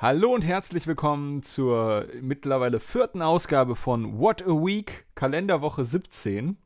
Hallo und herzlich willkommen zur mittlerweile vierten Ausgabe von What a Week, Kalenderwoche 17.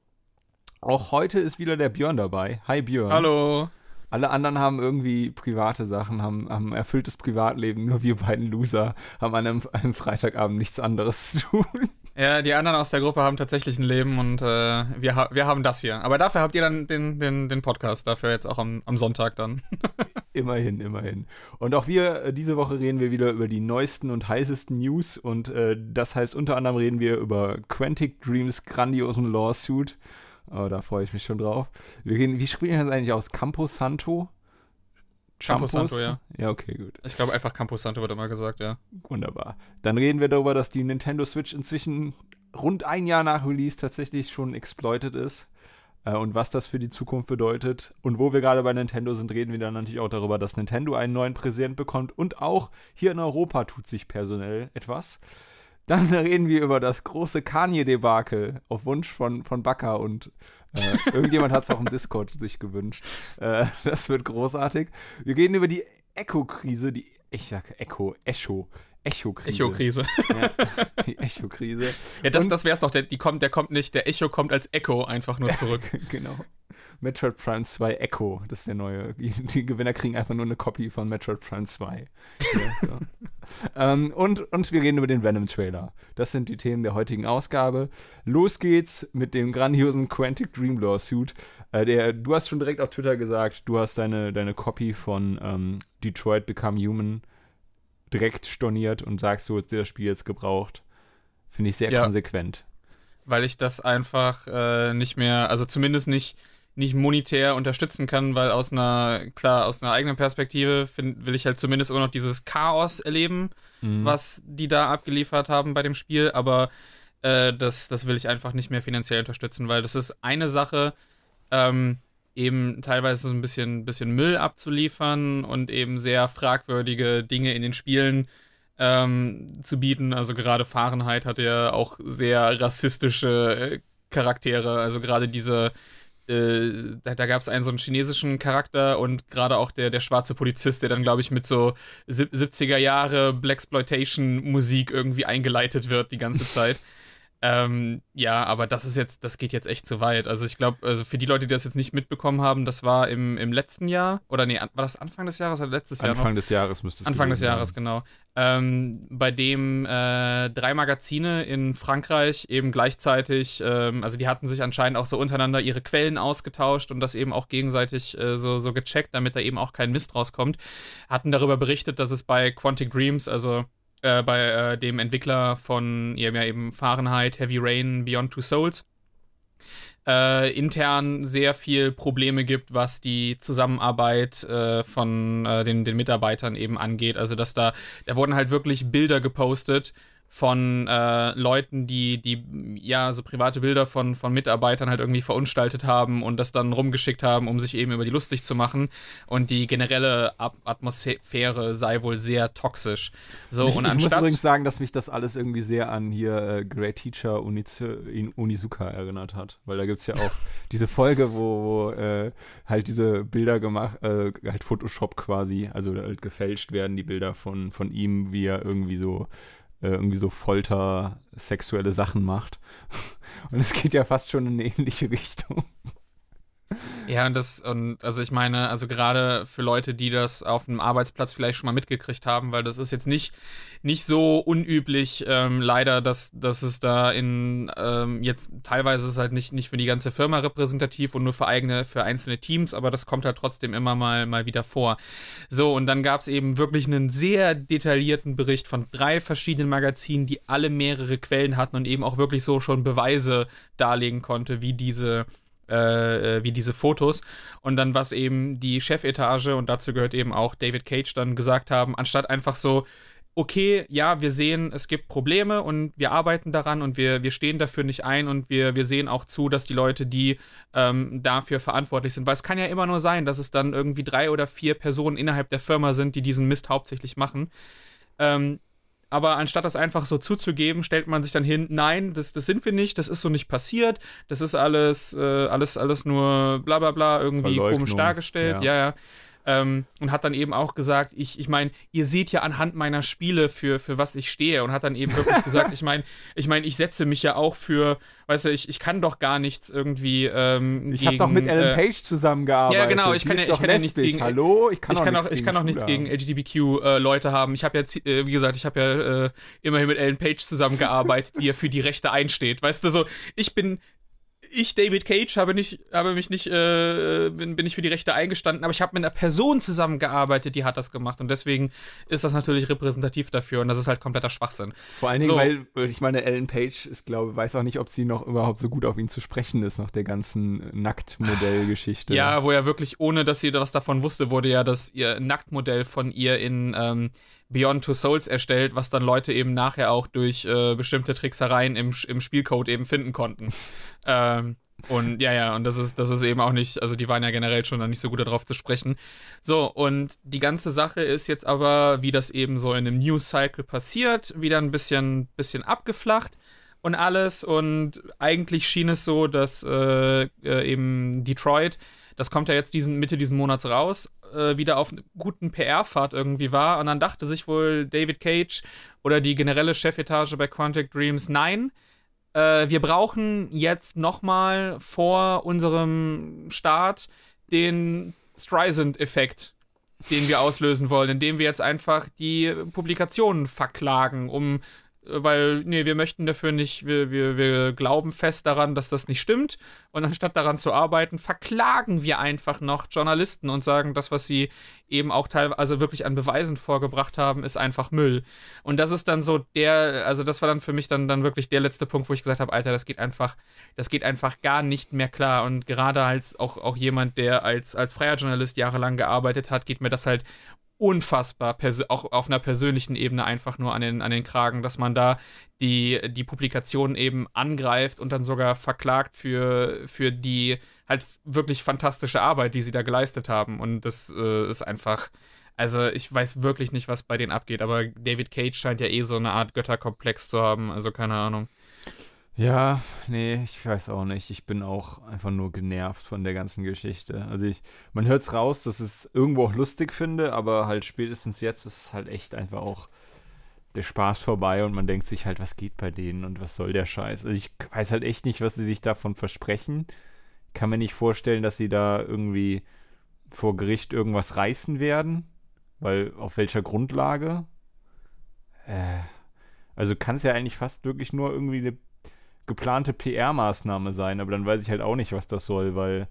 Auch heute ist wieder der Björn dabei. Hi Björn. Hallo. Alle anderen haben irgendwie private Sachen, haben, haben erfülltes Privatleben, nur wir beiden Loser haben an einem, einem Freitagabend nichts anderes zu tun. Ja, die anderen aus der Gruppe haben tatsächlich ein Leben und äh, wir, ha wir haben das hier. Aber dafür habt ihr dann den, den, den Podcast, dafür jetzt auch am, am Sonntag dann. immerhin, immerhin. Und auch wir, äh, diese Woche reden wir wieder über die neuesten und heißesten News und äh, das heißt unter anderem reden wir über Quantic Dreams grandiosen Lawsuit. Oh, da freue ich mich schon drauf. Wir gehen, wie spielen wir das eigentlich aus? Campo Santo? Campus, Campus Santo, ja. Ja, okay, gut. Ich glaube einfach Campus Santo wird immer gesagt, ja. Wunderbar. Dann reden wir darüber, dass die Nintendo Switch inzwischen rund ein Jahr nach Release tatsächlich schon exploited ist äh, und was das für die Zukunft bedeutet. Und wo wir gerade bei Nintendo sind, reden wir dann natürlich auch darüber, dass Nintendo einen neuen Präsident bekommt und auch hier in Europa tut sich personell etwas. Dann reden wir über das große Kanye-Debakel auf Wunsch von, von Bakker und äh, irgendjemand hat es auch im Discord sich gewünscht. Äh, das wird großartig. Wir reden über die Echo-Krise, die, ich sag Echo, Echo, Echo-Krise. Echo-Krise. Ja, die Echo-Krise. Ja, das, und, das wär's doch. Der, die kommt, der kommt nicht, der Echo kommt als Echo einfach nur zurück. genau. Metroid Prime 2 Echo, das ist der neue. Die, die Gewinner kriegen einfach nur eine Copy von Metroid Prime 2. Ja, so. ähm, und, und wir reden über den Venom-Trailer. Das sind die Themen der heutigen Ausgabe. Los geht's mit dem grandiosen Quantic Dream Lawsuit. Äh, der, du hast schon direkt auf Twitter gesagt, du hast deine, deine Copy von ähm, Detroit Become Human direkt storniert und sagst, du hast das Spiel jetzt gebraucht. Finde ich sehr ja. konsequent weil ich das einfach äh, nicht mehr, also zumindest nicht nicht monetär unterstützen kann, weil aus einer, klar, aus einer eigenen Perspektive find, will ich halt zumindest immer noch dieses Chaos erleben, mhm. was die da abgeliefert haben bei dem Spiel, aber äh, das, das will ich einfach nicht mehr finanziell unterstützen, weil das ist eine Sache, ähm, eben teilweise so ein bisschen, bisschen Müll abzuliefern und eben sehr fragwürdige Dinge in den Spielen ähm, zu bieten. Also gerade Fahrenheit hat ja auch sehr rassistische äh, Charaktere, also gerade diese äh, da, da gab es einen so einen chinesischen Charakter und gerade auch der, der schwarze Polizist, der dann, glaube ich, mit so 70er Jahre Blaxploitation-Musik irgendwie eingeleitet wird die ganze Zeit. Ähm, ja, aber das ist jetzt, das geht jetzt echt zu weit. Also ich glaube, also für die Leute, die das jetzt nicht mitbekommen haben, das war im, im letzten Jahr, oder nee, war das Anfang des Jahres oder letztes Jahr? Anfang des Jahres müsste es Anfang des Jahres, sein. genau. Ähm, bei dem äh, drei Magazine in Frankreich eben gleichzeitig, ähm, also die hatten sich anscheinend auch so untereinander ihre Quellen ausgetauscht und das eben auch gegenseitig äh, so, so gecheckt, damit da eben auch kein Mist rauskommt, hatten darüber berichtet, dass es bei Quantic Dreams, also äh, bei äh, dem Entwickler von ihr ja, eben Fahrenheit, Heavy Rain, Beyond Two Souls, äh, intern sehr viel Probleme gibt, was die Zusammenarbeit äh, von äh, den, den Mitarbeitern eben angeht. Also dass da, da wurden halt wirklich Bilder gepostet, von äh, Leuten, die, die ja so private Bilder von, von Mitarbeitern halt irgendwie verunstaltet haben und das dann rumgeschickt haben, um sich eben über die lustig zu machen. Und die generelle Ab Atmosphäre sei wohl sehr toxisch. So, ich, und ich muss übrigens sagen, dass mich das alles irgendwie sehr an hier äh, Great Teacher Uniz Unizuka erinnert hat. Weil da gibt es ja auch diese Folge, wo, wo äh, halt diese Bilder gemacht, äh, halt Photoshop quasi, also halt gefälscht werden, die Bilder von, von ihm, wie er irgendwie so äh, irgendwie so Folter, sexuelle Sachen macht. Und es geht ja fast schon in eine ähnliche Richtung. Ja, und das, und also ich meine, also gerade für Leute, die das auf einem Arbeitsplatz vielleicht schon mal mitgekriegt haben, weil das ist jetzt nicht, nicht so unüblich, ähm, leider, dass, dass es da in ähm, jetzt teilweise ist halt nicht, nicht für die ganze Firma repräsentativ und nur für eigene, für einzelne Teams, aber das kommt halt trotzdem immer mal, mal wieder vor. So, und dann gab es eben wirklich einen sehr detaillierten Bericht von drei verschiedenen Magazinen, die alle mehrere Quellen hatten und eben auch wirklich so schon Beweise darlegen konnte, wie diese äh, äh, wie diese Fotos. Und dann, was eben die Chefetage, und dazu gehört eben auch David Cage, dann gesagt haben, anstatt einfach so, okay, ja, wir sehen, es gibt Probleme und wir arbeiten daran und wir, wir stehen dafür nicht ein und wir, wir sehen auch zu, dass die Leute, die ähm, dafür verantwortlich sind, weil es kann ja immer nur sein, dass es dann irgendwie drei oder vier Personen innerhalb der Firma sind, die diesen Mist hauptsächlich machen. Ähm, aber anstatt das einfach so zuzugeben, stellt man sich dann hin, nein, das, das sind wir nicht, das ist so nicht passiert, das ist alles, äh, alles, alles nur bla bla bla, irgendwie komisch dargestellt, ja, ja. ja. Ähm, und hat dann eben auch gesagt, ich, ich meine, ihr seht ja anhand meiner Spiele, für, für was ich stehe. Und hat dann eben wirklich gesagt, ich meine, ich meine, ich setze mich ja auch für, weißt du, ich, ich kann doch gar nichts irgendwie. Ähm, ich habe doch mit Ellen äh, Page zusammengearbeitet. Ja, genau, ich kann, ja, ich kann ja nichts gegen. Hallo, ich kann, doch auch, auch, nichts, ich nichts gegen LGBTQ-Leute äh, haben. Ich habe ja, äh, wie gesagt, ich habe ja äh, immerhin mit Ellen Page zusammengearbeitet, die ja für die Rechte einsteht. Weißt du, so, ich bin, ich, David Cage, habe nicht, habe mich nicht, äh, bin, bin ich für die Rechte eingestanden, aber ich habe mit einer Person zusammengearbeitet, die hat das gemacht und deswegen ist das natürlich repräsentativ dafür und das ist halt kompletter Schwachsinn. Vor allen Dingen, so. weil ich meine, Ellen Page, ich glaube, weiß auch nicht, ob sie noch überhaupt so gut auf ihn zu sprechen ist nach der ganzen Nacktmodellgeschichte. Ja, wo er wirklich, ohne dass sie was davon wusste, wurde ja dass ihr Nacktmodell von ihr in ähm, Beyond Two Souls erstellt, was dann Leute eben nachher auch durch äh, bestimmte Tricksereien im, im Spielcode eben finden konnten. ähm, und ja, ja, und das ist, das ist eben auch nicht, also die waren ja generell schon dann nicht so gut darauf zu sprechen. So, und die ganze Sache ist jetzt aber, wie das eben so in einem News Cycle passiert, wieder ein bisschen, bisschen abgeflacht und alles. Und eigentlich schien es so, dass äh, äh, eben Detroit das kommt ja jetzt diesen, Mitte diesen Monats raus, äh, wieder auf einen guten PR-Fahrt irgendwie war. Und dann dachte sich wohl David Cage oder die generelle Chefetage bei Quantic Dreams, nein, äh, wir brauchen jetzt nochmal vor unserem Start den Streisand-Effekt den wir auslösen wollen, indem wir jetzt einfach die Publikationen verklagen, um äh, weil, nee, wir möchten dafür nicht, wir, wir, wir glauben fest daran, dass das nicht stimmt. Und anstatt daran zu arbeiten, verklagen wir einfach noch Journalisten und sagen, das, was sie eben auch teilweise, also wirklich an Beweisen vorgebracht haben, ist einfach Müll. Und das ist dann so der, also das war dann für mich dann, dann wirklich der letzte Punkt, wo ich gesagt habe, Alter, das geht einfach, das geht einfach gar nicht mehr klar. Und gerade als auch, auch jemand, der als, als freier Journalist jahrelang gearbeitet hat, geht mir das halt unfassbar auch auf einer persönlichen Ebene einfach nur an den, an den Kragen, dass man da die, die Publikationen eben angreift und dann sogar verklagt für, für die halt wirklich fantastische Arbeit, die sie da geleistet haben. Und das äh, ist einfach, also ich weiß wirklich nicht, was bei denen abgeht, aber David Cage scheint ja eh so eine Art Götterkomplex zu haben, also keine Ahnung. Ja, nee, ich weiß auch nicht. Ich bin auch einfach nur genervt von der ganzen Geschichte. Also ich, man hört es raus, dass ich es irgendwo auch lustig finde, aber halt spätestens jetzt ist halt echt einfach auch der Spaß vorbei und man denkt sich halt, was geht bei denen und was soll der Scheiß? Also ich weiß halt echt nicht, was sie sich davon versprechen. Kann mir nicht vorstellen, dass sie da irgendwie vor Gericht irgendwas reißen werden, weil auf welcher Grundlage? Äh, also kann es ja eigentlich fast wirklich nur irgendwie eine geplante PR-Maßnahme sein, aber dann weiß ich halt auch nicht, was das soll, weil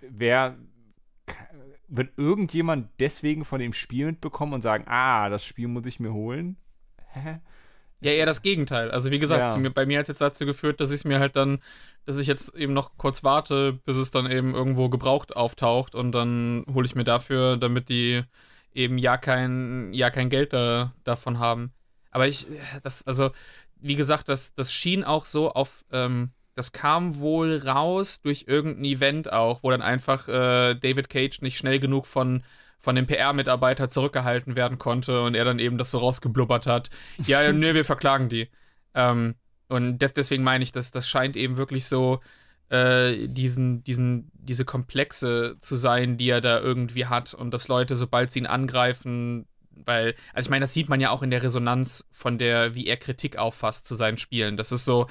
wer wird irgendjemand deswegen von dem Spiel mitbekommen und sagen, ah, das Spiel muss ich mir holen? Hä? Ja, eher das Gegenteil. Also wie gesagt, ja. mir, bei mir hat es jetzt dazu geführt, dass ich es mir halt dann, dass ich jetzt eben noch kurz warte, bis es dann eben irgendwo gebraucht auftaucht und dann hole ich mir dafür, damit die eben ja kein, ja kein Geld da, davon haben. Aber ich, das, also wie gesagt, das, das schien auch so auf, ähm, das kam wohl raus durch irgendein Event auch, wo dann einfach äh, David Cage nicht schnell genug von von dem PR-Mitarbeiter zurückgehalten werden konnte und er dann eben das so rausgeblubbert hat. Ja, nö, wir verklagen die. Ähm, und de deswegen meine ich, dass das scheint eben wirklich so äh, diesen, diesen, diese Komplexe zu sein, die er da irgendwie hat und dass Leute, sobald sie ihn angreifen, weil, also ich meine, das sieht man ja auch in der Resonanz von der, wie er Kritik auffasst zu seinen Spielen. Das ist so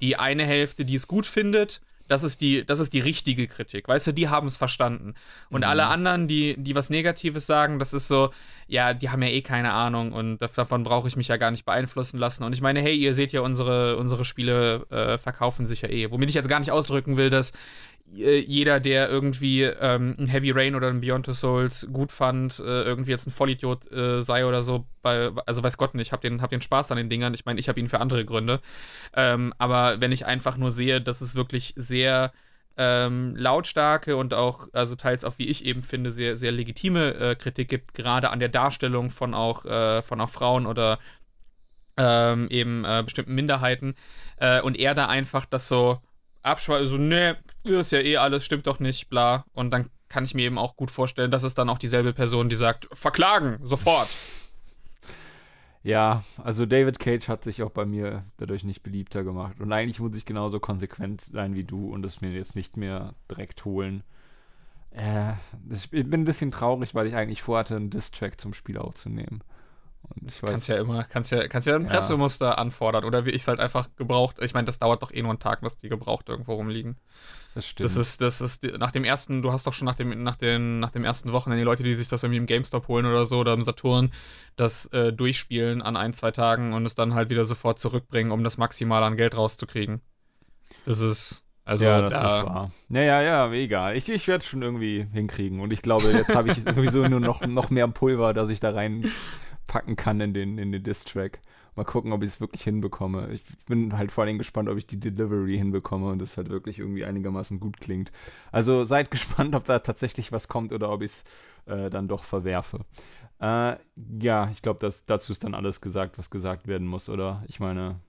die eine Hälfte, die es gut findet, das ist die, das ist die richtige Kritik, weißt du, die haben es verstanden. Und mhm. alle anderen, die, die was Negatives sagen, das ist so, ja, die haben ja eh keine Ahnung und davon brauche ich mich ja gar nicht beeinflussen lassen. Und ich meine, hey, ihr seht ja, unsere, unsere Spiele äh, verkaufen sich ja eh. Womit ich jetzt gar nicht ausdrücken will, dass äh, jeder, der irgendwie ähm, ein Heavy Rain oder ein Beyond the Souls gut fand, äh, irgendwie jetzt ein Vollidiot äh, sei oder so, bei, also weiß Gott nicht, ich hab den, hab den Spaß an den Dingern. Ich meine, ich habe ihn für andere Gründe. Ähm, aber wenn ich einfach nur sehe, dass es wirklich sehr ähm, lautstarke und auch, also teils auch, wie ich eben finde, sehr, sehr legitime äh, Kritik gibt, gerade an der Darstellung von auch, äh, von auch Frauen oder ähm, eben äh, bestimmten Minderheiten. und er da einfach das so abschweifen, so, also, nee, das ist ja eh alles, stimmt doch nicht, bla. Und dann kann ich mir eben auch gut vorstellen, dass es dann auch dieselbe Person, die sagt, verklagen, sofort. Ja, also David Cage hat sich auch bei mir dadurch nicht beliebter gemacht. Und eigentlich muss ich genauso konsequent sein wie du und es mir jetzt nicht mehr direkt holen. Äh, ich bin ein bisschen traurig, weil ich eigentlich vorhatte, einen Distrack zum Spiel aufzunehmen. Und ich weiß, kannst ja immer, kannst ja, kannst ja ein ja. Pressemuster anfordern oder wie ich es halt einfach gebraucht. Ich meine, das dauert doch eh nur einen Tag, was die gebraucht irgendwo rumliegen. Das stimmt. Das ist, das ist nach dem ersten, du hast doch schon nach dem, nach den, nach dem ersten Wochenende die Leute, die sich das irgendwie im GameStop holen oder so oder im Saturn, das äh, durchspielen an ein, zwei Tagen und es dann halt wieder sofort zurückbringen, um das maximal an Geld rauszukriegen. Das ist. Also, ja, das da ist wahr. Naja, ja, ja, egal. Ich, ich werde es schon irgendwie hinkriegen. Und ich glaube, jetzt habe ich sowieso nur noch, noch mehr Pulver, dass ich da rein packen kann in den, in den Diss-Track. Mal gucken, ob ich es wirklich hinbekomme. Ich bin halt vor allem gespannt, ob ich die Delivery hinbekomme und es halt wirklich irgendwie einigermaßen gut klingt. Also seid gespannt, ob da tatsächlich was kommt oder ob ich es äh, dann doch verwerfe. Äh, ja, ich glaube, dazu ist dann alles gesagt, was gesagt werden muss, oder? Ich meine,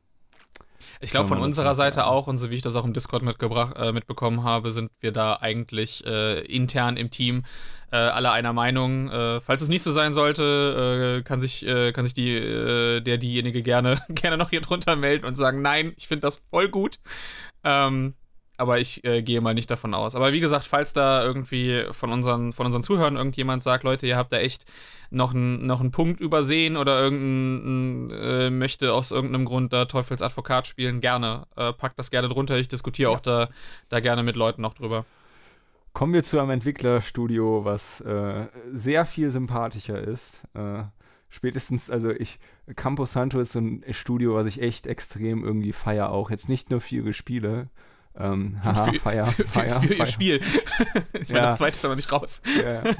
ich glaube, von unserer Seite auch und so wie ich das auch im Discord mitgebracht, äh, mitbekommen habe, sind wir da eigentlich äh, intern im Team äh, alle einer Meinung. Äh, falls es nicht so sein sollte, äh, kann sich, äh, kann sich die, der diejenige gerne, gerne noch hier drunter melden und sagen, nein, ich finde das voll gut. Ähm, aber ich äh, gehe mal nicht davon aus. Aber wie gesagt, falls da irgendwie von unseren, von unseren Zuhörern irgendjemand sagt, Leute, ihr habt da echt noch einen noch einen Punkt übersehen oder irgendein, äh, möchte aus irgendeinem Grund da Teufelsadvokat spielen, gerne. Äh, packt das gerne drunter. Ich diskutiere ja. auch da, da gerne mit Leuten noch drüber. Kommen wir zu einem Entwicklerstudio, was äh, sehr viel sympathischer ist äh, spätestens, also ich, Campo Santo ist so ein Studio, was ich echt extrem irgendwie feier auch. Jetzt nicht nur für ihre Spiele, ähm, haha, für, Feier, für, für, für ihr Spiel. ich meine, ja. das zweite ist aber nicht raus. Ja.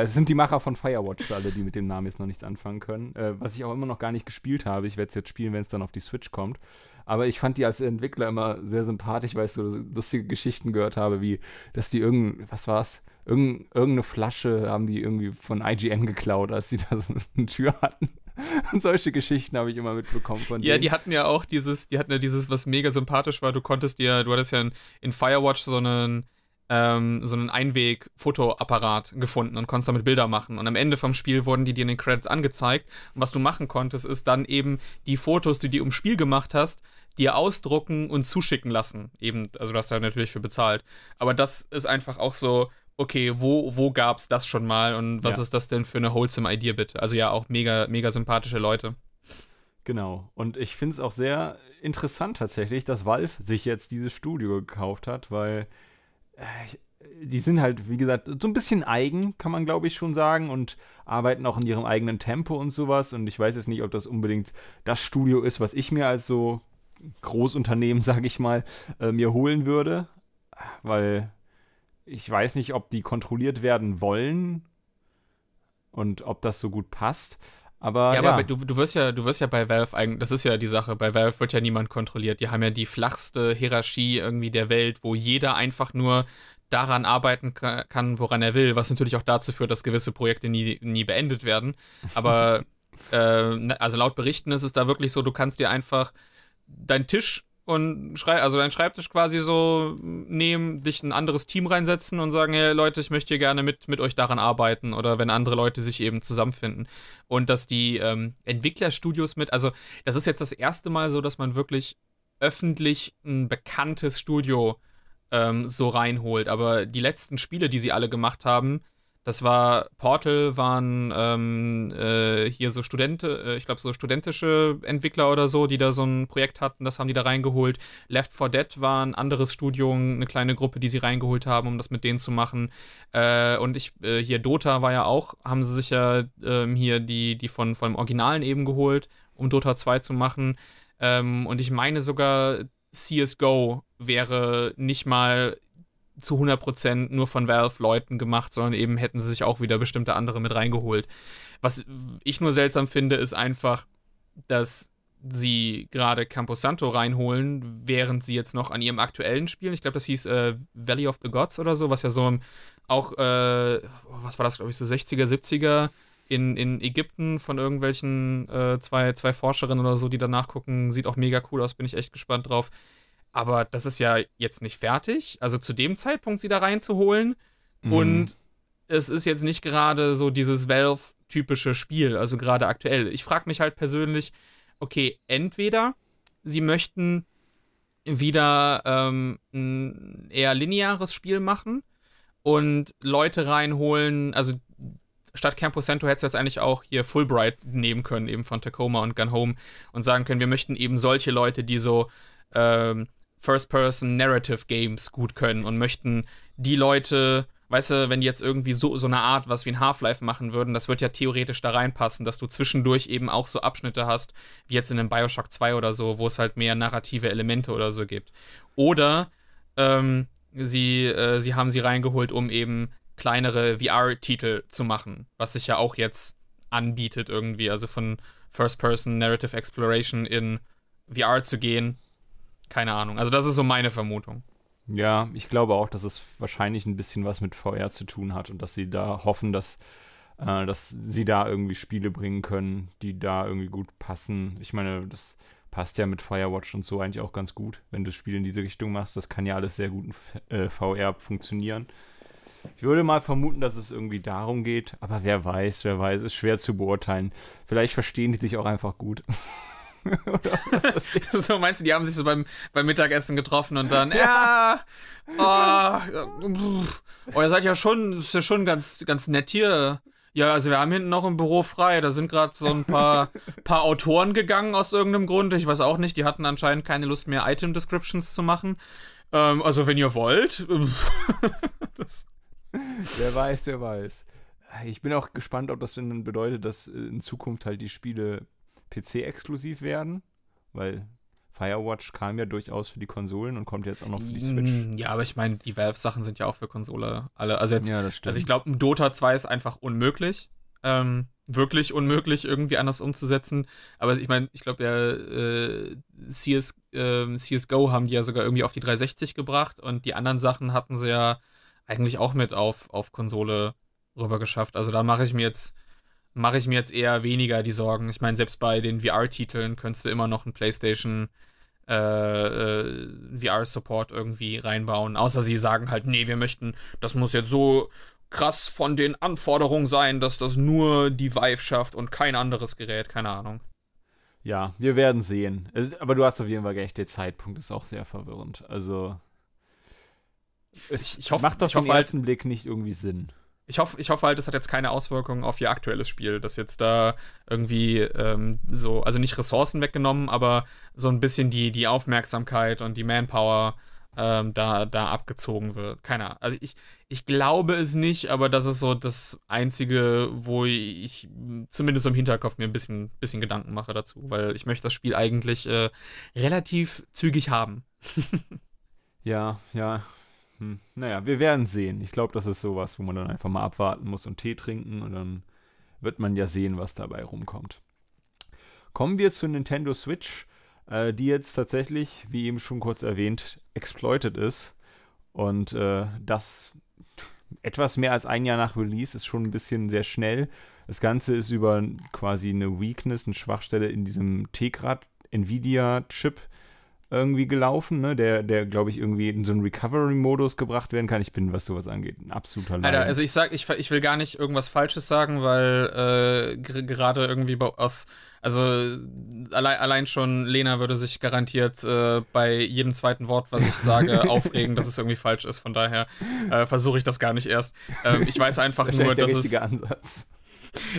Äh, es sind die Macher von Firewatch für alle, die mit dem Namen jetzt noch nichts anfangen können. Äh, was ich auch immer noch gar nicht gespielt habe. Ich werde es jetzt spielen, wenn es dann auf die Switch kommt. Aber ich fand die als Entwickler immer sehr sympathisch, weil ich so lustige Geschichten gehört habe, wie, dass die irgendein, was war's? irgendeine Flasche haben die irgendwie von IGN geklaut, als sie da so eine Tür hatten. Und solche Geschichten habe ich immer mitbekommen von denen. Ja, die hatten ja auch dieses, die hatten ja dieses, was mega sympathisch war. Du konntest dir, du hattest ja in, in Firewatch so einen, ähm, so einen Einweg-Fotoapparat gefunden und konntest damit Bilder machen. Und am Ende vom Spiel wurden die dir in den Credits angezeigt. Und was du machen konntest, ist dann eben die Fotos, die du im Spiel gemacht hast, dir ausdrucken und zuschicken lassen. Eben, also du hast da natürlich für bezahlt. Aber das ist einfach auch so okay, wo, wo es das schon mal und was ja. ist das denn für eine wholesome Idee bitte? Also ja, auch mega, mega sympathische Leute. Genau. Und ich finde es auch sehr interessant tatsächlich, dass Valve sich jetzt dieses Studio gekauft hat, weil äh, die sind halt, wie gesagt, so ein bisschen eigen, kann man glaube ich schon sagen, und arbeiten auch in ihrem eigenen Tempo und sowas. Und ich weiß jetzt nicht, ob das unbedingt das Studio ist, was ich mir als so Großunternehmen, sage ich mal, äh, mir holen würde, weil ich weiß nicht, ob die kontrolliert werden wollen und ob das so gut passt. Aber, ja, ja, du, du wirst ja, du wirst ja bei Valve eigentlich, das ist ja die Sache, bei Valve wird ja niemand kontrolliert. Die haben ja die flachste Hierarchie irgendwie der Welt, wo jeder einfach nur daran arbeiten kann, woran er will, was natürlich auch dazu führt, dass gewisse Projekte nie, nie beendet werden. Aber äh, also laut Berichten ist es da wirklich so, du kannst dir einfach deinen Tisch und schrei also dein Schreibtisch quasi so nehmen, dich ein anderes Team reinsetzen und sagen, hey Leute, ich möchte hier gerne mit, mit euch daran arbeiten oder wenn andere Leute sich eben zusammenfinden. Und dass die ähm, Entwicklerstudios mit, also das ist jetzt das erste Mal so, dass man wirklich öffentlich ein bekanntes Studio ähm, so reinholt. Aber die letzten Spiele, die sie alle gemacht haben, das war, Portal waren ähm, äh, hier so Studente, äh, ich glaube so studentische Entwickler oder so, die da so ein Projekt hatten, das haben die da reingeholt. Left 4 Dead war ein anderes Studium, eine kleine Gruppe, die sie reingeholt haben, um das mit denen zu machen. Äh, und ich, äh, hier Dota war ja auch, haben sie sich ja ähm, hier die, die von, von dem Originalen eben geholt, um Dota 2 zu machen. Ähm, und ich meine sogar, CSGO wäre nicht mal zu 100% nur von Valve-Leuten gemacht, sondern eben hätten sie sich auch wieder bestimmte andere mit reingeholt. Was ich nur seltsam finde, ist einfach, dass sie gerade Camposanto reinholen, während sie jetzt noch an ihrem aktuellen Spiel, ich glaube, das hieß äh, Valley of the Gods oder so, was ja so ein, auch, äh, was war das, glaube ich, so 60er, 70er in, in Ägypten von irgendwelchen äh, zwei, zwei Forscherinnen oder so, die danach gucken, sieht auch mega cool aus, bin ich echt gespannt drauf. Aber das ist ja jetzt nicht fertig. Also zu dem Zeitpunkt sie da reinzuholen. Mhm. Und es ist jetzt nicht gerade so dieses Valve-typische Spiel, also gerade aktuell. Ich frage mich halt persönlich, okay, entweder sie möchten wieder ähm, ein eher lineares Spiel machen und Leute reinholen, also statt Campo Santo hättest du jetzt eigentlich auch hier Fulbright nehmen können, eben von Tacoma und Gun Home und sagen können, wir möchten eben solche Leute, die so ähm, First-Person-Narrative-Games gut können und möchten die Leute, weißt du, wenn die jetzt irgendwie so, so eine Art was wie ein Half-Life machen würden, das wird ja theoretisch da reinpassen, dass du zwischendurch eben auch so Abschnitte hast, wie jetzt in einem Bioshock 2 oder so, wo es halt mehr narrative Elemente oder so gibt. Oder ähm, sie, äh, sie haben sie reingeholt, um eben kleinere VR-Titel zu machen, was sich ja auch jetzt anbietet irgendwie, also von First-Person Narrative Exploration in VR zu gehen keine Ahnung. Also das ist so meine Vermutung. Ja, ich glaube auch, dass es wahrscheinlich ein bisschen was mit VR zu tun hat und dass sie da hoffen, dass, äh, dass sie da irgendwie Spiele bringen können, die da irgendwie gut passen. Ich meine, das passt ja mit Firewatch und so eigentlich auch ganz gut, wenn du das Spiel in diese Richtung machst. Das kann ja alles sehr gut in äh, VR funktionieren. Ich würde mal vermuten, dass es irgendwie darum geht, aber wer weiß, wer weiß, ist schwer zu beurteilen. Vielleicht verstehen die sich auch einfach gut. so meinst du, die haben sich so beim, beim Mittagessen getroffen und dann, ja, ah, oh, oh, ihr seid ja schon, ist ja schon ganz, ganz nett hier. Ja, also wir haben hinten noch ein Büro frei. Da sind gerade so ein paar, paar Autoren gegangen aus irgendeinem Grund. Ich weiß auch nicht, die hatten anscheinend keine Lust mehr, Item-Descriptions zu machen. Ähm, also wenn ihr wollt. wer weiß, wer weiß. Ich bin auch gespannt, ob das denn bedeutet, dass äh, in Zukunft halt die Spiele PC-exklusiv werden, weil Firewatch kam ja durchaus für die Konsolen und kommt jetzt auch noch für die mm, Switch. Ja, aber ich meine, die Valve-Sachen sind ja auch für Konsole alle. Also jetzt, ja, das stimmt. also ich glaube, ein Dota 2 ist einfach unmöglich. Ähm, wirklich unmöglich, irgendwie anders umzusetzen. Aber ich meine, ich glaube ja, äh, CS, äh, CSGO haben die ja sogar irgendwie auf die 360 gebracht und die anderen Sachen hatten sie ja eigentlich auch mit auf, auf Konsole rüber geschafft. Also da mache ich mir jetzt mache ich mir jetzt eher weniger die Sorgen. Ich meine, selbst bei den VR-Titeln könntest du immer noch einen PlayStation äh, äh, VR-Support irgendwie reinbauen. Außer sie sagen halt, nee, wir möchten, das muss jetzt so krass von den Anforderungen sein, dass das nur die Vive schafft und kein anderes Gerät, keine Ahnung. Ja, wir werden sehen. Aber du hast auf jeden Fall recht, der Zeitpunkt ist auch sehr verwirrend. Also. Es ich, ich hoffe, macht auf den halt ersten Blick nicht irgendwie Sinn ich hoffe, ich hoffe halt, das hat jetzt keine Auswirkungen auf ihr aktuelles Spiel, dass jetzt da irgendwie ähm, so, also nicht Ressourcen weggenommen, aber so ein bisschen die, die Aufmerksamkeit und die Manpower ähm, da, da abgezogen wird. Keine Ahnung. Also ich, ich glaube es nicht, aber das ist so das Einzige, wo ich zumindest im Hinterkopf mir ein bisschen, bisschen Gedanken mache dazu, weil ich möchte das Spiel eigentlich äh, relativ zügig haben. ja, ja, hm. Naja, wir werden sehen. Ich glaube, das ist sowas, wo man dann einfach mal abwarten muss und Tee trinken und dann wird man ja sehen, was dabei rumkommt. Kommen wir zur Nintendo Switch, äh, die jetzt tatsächlich, wie eben schon kurz erwähnt, exploited ist. Und äh, das etwas mehr als ein Jahr nach Release ist schon ein bisschen sehr schnell. Das Ganze ist über quasi eine Weakness, eine Schwachstelle in diesem Tegrad Nvidia Chip irgendwie gelaufen, ne? der, der glaube ich, irgendwie in so einen Recovery-Modus gebracht werden kann. Ich bin, was sowas angeht, ein absoluter Leid. Alter, also ich sag, ich, ich will gar nicht irgendwas Falsches sagen, weil äh, gerade irgendwie aus, also allein, allein schon Lena würde sich garantiert äh, bei jedem zweiten Wort, was ich sage, aufregen, dass es irgendwie falsch ist. Von daher äh, versuche ich das gar nicht erst. Ähm, ich weiß einfach das ist nur, dass der es. Ansatz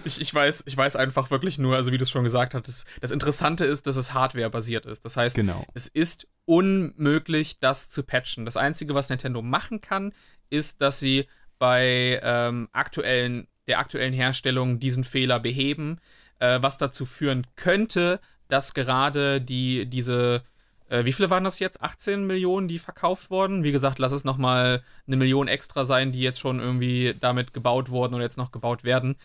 ich, ich, weiß, ich weiß einfach wirklich nur, also wie du es schon gesagt hattest, das Interessante ist, dass es hardware-basiert ist. Das heißt, genau. es ist unmöglich, das zu patchen. Das Einzige, was Nintendo machen kann, ist, dass sie bei ähm, aktuellen, der aktuellen Herstellung diesen Fehler beheben, äh, was dazu führen könnte, dass gerade die, diese äh, wie viele waren das jetzt? 18 Millionen, die verkauft wurden. Wie gesagt, lass es nochmal eine Million extra sein, die jetzt schon irgendwie damit gebaut wurden oder jetzt noch gebaut werden.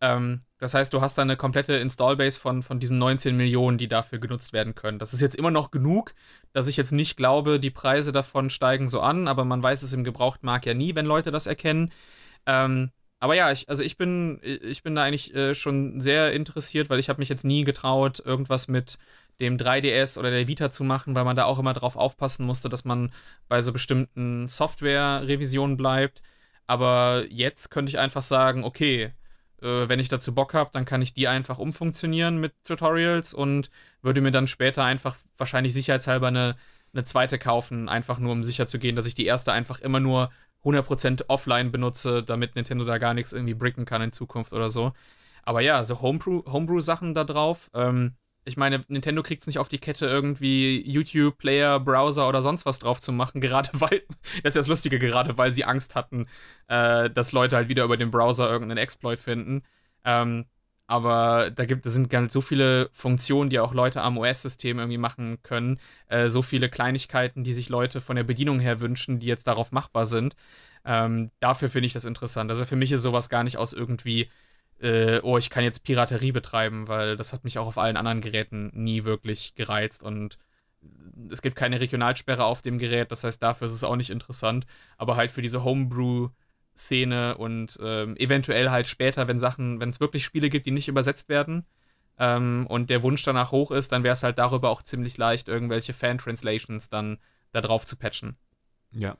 Ähm, das heißt, du hast da eine komplette Installbase von, von diesen 19 Millionen, die dafür genutzt werden können. Das ist jetzt immer noch genug, dass ich jetzt nicht glaube, die Preise davon steigen so an, aber man weiß es im Gebrauchtmarkt ja nie, wenn Leute das erkennen. Ähm, aber ja, ich, also ich bin, ich bin da eigentlich äh, schon sehr interessiert, weil ich habe mich jetzt nie getraut, irgendwas mit dem 3DS oder der Vita zu machen, weil man da auch immer drauf aufpassen musste, dass man bei so bestimmten Software-Revisionen bleibt. Aber jetzt könnte ich einfach sagen, okay, äh, wenn ich dazu Bock habe, dann kann ich die einfach umfunktionieren mit Tutorials und würde mir dann später einfach wahrscheinlich sicherheitshalber eine, eine zweite kaufen, einfach nur um sicher zu gehen, dass ich die erste einfach immer nur 100% offline benutze, damit Nintendo da gar nichts irgendwie bricken kann in Zukunft oder so. Aber ja, so Homebrew-Sachen Homebrew da drauf. Ähm, ich meine, Nintendo kriegt es nicht auf die Kette, irgendwie YouTube-Player, Browser oder sonst was drauf zu machen, gerade weil, das ist ja das Lustige, gerade weil sie Angst hatten, äh, dass Leute halt wieder über den Browser irgendeinen Exploit finden. Ähm, aber da gibt, da sind ganz so viele Funktionen, die auch Leute am OS-System irgendwie machen können, äh, so viele Kleinigkeiten, die sich Leute von der Bedienung her wünschen, die jetzt darauf machbar sind. Ähm, dafür finde ich das interessant. Also für mich ist sowas gar nicht aus irgendwie äh, oh, ich kann jetzt Piraterie betreiben, weil das hat mich auch auf allen anderen Geräten nie wirklich gereizt und es gibt keine Regionalsperre auf dem Gerät, das heißt, dafür ist es auch nicht interessant, aber halt für diese Homebrew- Szene und ähm, eventuell halt später, wenn Sachen, wenn es wirklich Spiele gibt, die nicht übersetzt werden ähm, und der Wunsch danach hoch ist, dann wäre es halt darüber auch ziemlich leicht, irgendwelche Fan-Translations dann da drauf zu patchen. Ja,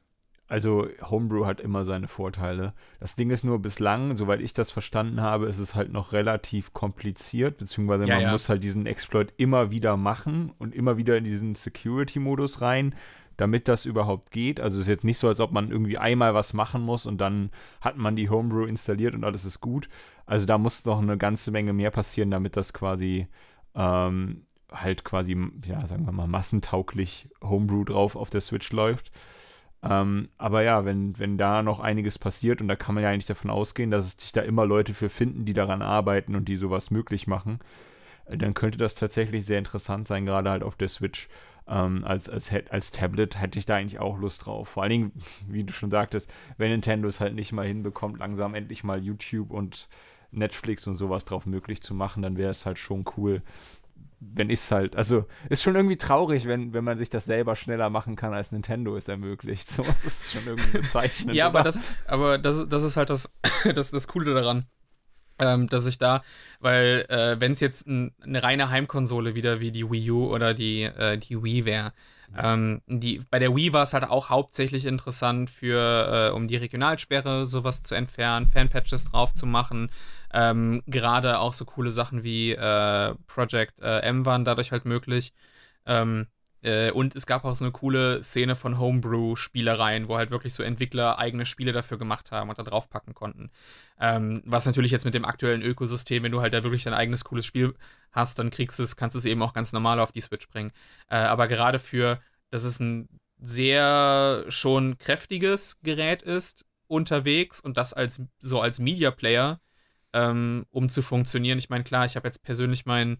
also Homebrew hat immer seine Vorteile. Das Ding ist nur bislang, soweit ich das verstanden habe, ist es halt noch relativ kompliziert, beziehungsweise ja, man ja. muss halt diesen Exploit immer wieder machen und immer wieder in diesen Security-Modus rein, damit das überhaupt geht. Also es ist jetzt nicht so, als ob man irgendwie einmal was machen muss und dann hat man die Homebrew installiert und alles ist gut. Also da muss noch eine ganze Menge mehr passieren, damit das quasi ähm, halt quasi, ja, sagen wir mal, massentauglich Homebrew drauf auf der Switch läuft. Ähm, aber ja, wenn, wenn da noch einiges passiert, und da kann man ja eigentlich davon ausgehen, dass es sich da immer Leute für finden, die daran arbeiten und die sowas möglich machen, äh, dann könnte das tatsächlich sehr interessant sein, gerade halt auf der Switch. Ähm, als, als, als Tablet hätte ich da eigentlich auch Lust drauf. Vor allen Dingen, wie du schon sagtest, wenn Nintendo es halt nicht mal hinbekommt, langsam endlich mal YouTube und Netflix und sowas drauf möglich zu machen, dann wäre es halt schon cool, wenn ich es halt, also ist schon irgendwie traurig, wenn, wenn man sich das selber schneller machen kann, als Nintendo es ermöglicht. So was ist schon irgendwie bezeichnend. ja, aber, das, aber das, das ist halt das, das, das Coole daran. Ähm, dass ich da, weil äh, wenn es jetzt ein, eine reine Heimkonsole wieder wie die Wii U oder die, äh, die Wii wäre, ähm, die, bei der Wii war es halt auch hauptsächlich interessant für, äh, um die Regionalsperre sowas zu entfernen, Fanpatches drauf zu machen, ähm, Gerade auch so coole Sachen wie äh, Project äh, M waren dadurch halt möglich. Ähm, äh, und es gab auch so eine coole Szene von Homebrew-Spielereien, wo halt wirklich so Entwickler eigene Spiele dafür gemacht haben und da draufpacken konnten. Ähm, was natürlich jetzt mit dem aktuellen Ökosystem, wenn du halt da wirklich dein eigenes cooles Spiel hast, dann kriegst es, kannst es eben auch ganz normal auf die Switch bringen. Äh, aber gerade für, dass es ein sehr schon kräftiges Gerät ist unterwegs und das als so als Media Player ähm, um zu funktionieren. Ich meine, klar, ich habe jetzt persönlich mein,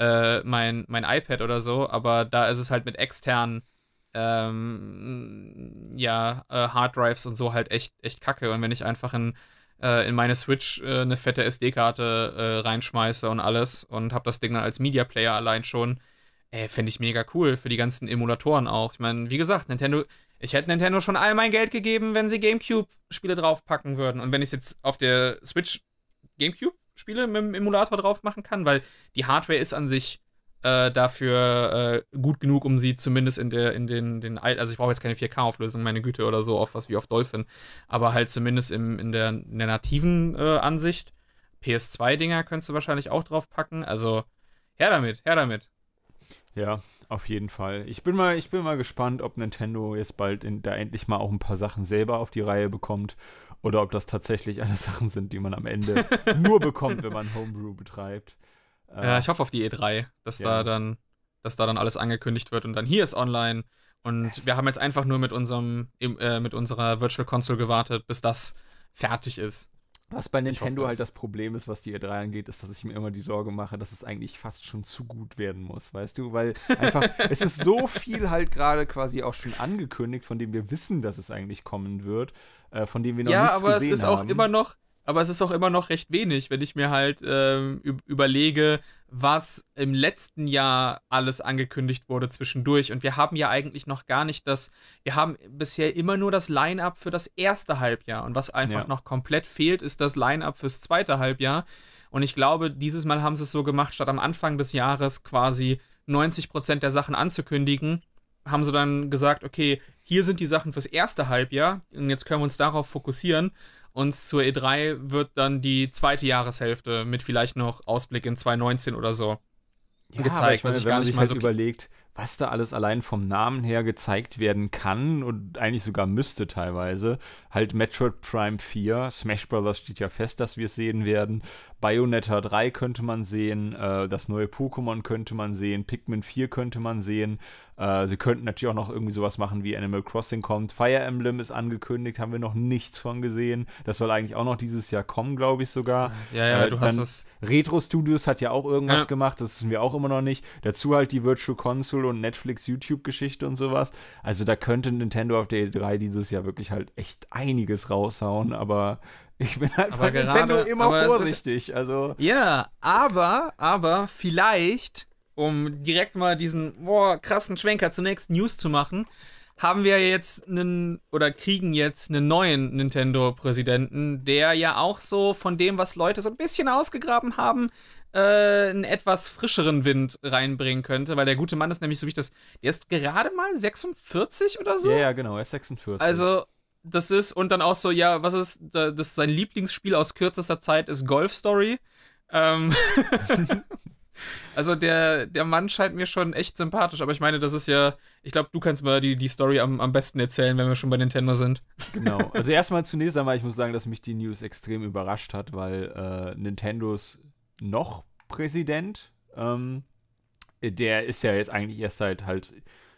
äh, mein, mein iPad oder so, aber da ist es halt mit externen ähm, ja, äh, Harddrives und so halt echt, echt kacke. Und wenn ich einfach in, äh, in meine Switch äh, eine fette SD-Karte äh, reinschmeiße und alles und habe das Ding dann als Media Player allein schon, äh, finde ich mega cool für die ganzen Emulatoren auch. Ich meine, wie gesagt, Nintendo, ich hätte Nintendo schon all mein Geld gegeben, wenn sie GameCube-Spiele draufpacken würden. Und wenn ich es jetzt auf der Switch GameCube-Spiele mit dem Emulator drauf machen kann, weil die Hardware ist an sich äh, dafür äh, gut genug, um sie zumindest in der, in den, den also ich brauche jetzt keine 4K-Auflösung, meine Güte, oder so, auf was wie auf Dolphin, aber halt zumindest im, in, der, in der nativen äh, Ansicht. PS2-Dinger könntest du wahrscheinlich auch drauf packen, also her damit, her damit. Ja, auf jeden Fall. Ich bin mal, ich bin mal gespannt, ob Nintendo jetzt bald in, da endlich mal auch ein paar Sachen selber auf die Reihe bekommt oder ob das tatsächlich alles Sachen sind, die man am Ende nur bekommt, wenn man Homebrew betreibt. Ja, äh, ich hoffe auf die E3, dass ja. da dann, dass da dann alles angekündigt wird und dann hier ist online. Und äh. wir haben jetzt einfach nur mit unserem, äh, mit unserer Virtual Console gewartet, bis das fertig ist. Was bei Nintendo halt das Problem ist, was die E3 angeht, ist, dass ich mir immer die Sorge mache, dass es eigentlich fast schon zu gut werden muss, weißt du? Weil einfach, es ist so viel halt gerade quasi auch schon angekündigt, von dem wir wissen, dass es eigentlich kommen wird, äh, von dem wir noch ja, nichts gesehen haben. Ja, aber es ist auch immer noch, aber es ist auch immer noch recht wenig, wenn ich mir halt ähm, überlege, was im letzten Jahr alles angekündigt wurde zwischendurch. Und wir haben ja eigentlich noch gar nicht das, wir haben bisher immer nur das Line-up für das erste Halbjahr. Und was einfach ja. noch komplett fehlt, ist das Line-up fürs zweite Halbjahr. Und ich glaube, dieses Mal haben sie es so gemacht, statt am Anfang des Jahres quasi 90% Prozent der Sachen anzukündigen, haben sie dann gesagt, okay, hier sind die Sachen fürs erste Halbjahr und jetzt können wir uns darauf fokussieren. Und zur E3 wird dann die zweite Jahreshälfte mit vielleicht noch Ausblick in 2019 oder so ja, gezeigt. Ich meine, was ich wenn gar man sich halt so überlegt, was da alles allein vom Namen her gezeigt werden kann und eigentlich sogar müsste teilweise. Halt Metroid Prime 4, Smash Bros. steht ja fest, dass wir es sehen werden. Bayonetta 3 könnte man sehen, äh, das neue Pokémon könnte man sehen, Pikmin 4 könnte man sehen. Äh, sie könnten natürlich auch noch irgendwie sowas machen wie Animal Crossing kommt. Fire Emblem ist angekündigt, haben wir noch nichts von gesehen. Das soll eigentlich auch noch dieses Jahr kommen, glaube ich sogar. Ja, ja, äh, du hast das. Retro Studios hat ja auch irgendwas ja. gemacht, das wissen wir auch immer noch nicht. Dazu halt die Virtual Console und Netflix YouTube-Geschichte und sowas. Also da könnte Nintendo auf der E3 dieses Jahr wirklich halt echt einiges raushauen, aber ich bin halt aber bei gerade, Nintendo immer vorsichtig. Ist, also ja, aber, aber vielleicht um direkt mal diesen boah, krassen Schwenker zunächst News zu machen, haben wir jetzt einen oder kriegen jetzt einen neuen Nintendo-Präsidenten, der ja auch so von dem, was Leute so ein bisschen ausgegraben haben, äh, einen etwas frischeren Wind reinbringen könnte, weil der gute Mann ist nämlich so wie ich das, der ist gerade mal 46 oder so. Ja, ja, genau, er ist 46. Also das ist und dann auch so, ja, was ist, das sein Lieblingsspiel aus kürzester Zeit ist Golf Story. Ähm. Also der, der Mann scheint mir schon echt sympathisch, aber ich meine, das ist ja, ich glaube, du kannst mal die, die Story am, am besten erzählen, wenn wir schon bei Nintendo sind. Genau. Also erstmal zunächst einmal, ich muss sagen, dass mich die News extrem überrascht hat, weil äh, Nintendos noch Präsident, ähm, der ist ja jetzt eigentlich erst seit halt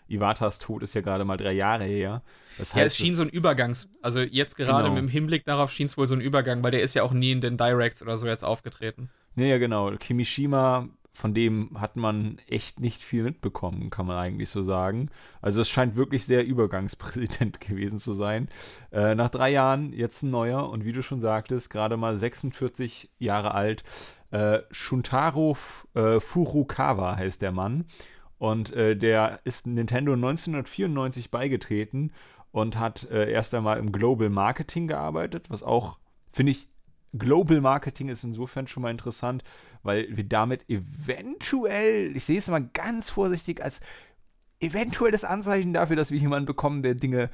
Iwatas Tod ist ja gerade mal drei Jahre her. Das heißt, ja, es schien so ein Übergangs, also jetzt gerade genau. im Hinblick darauf schien es wohl so ein Übergang, weil der ist ja auch nie in den Directs oder so jetzt aufgetreten. Ja, ja, genau. Kimishima von dem hat man echt nicht viel mitbekommen, kann man eigentlich so sagen. Also es scheint wirklich sehr Übergangspräsident gewesen zu sein. Äh, nach drei Jahren jetzt ein neuer und wie du schon sagtest, gerade mal 46 Jahre alt. Äh, Shuntaro äh, Furukawa heißt der Mann. Und äh, der ist Nintendo 1994 beigetreten und hat äh, erst einmal im Global Marketing gearbeitet, was auch, finde ich, Global Marketing ist insofern schon mal interessant, weil wir damit eventuell, ich sehe es mal ganz vorsichtig, als eventuelles Anzeichen dafür, dass wir jemanden bekommen, der Dinge ein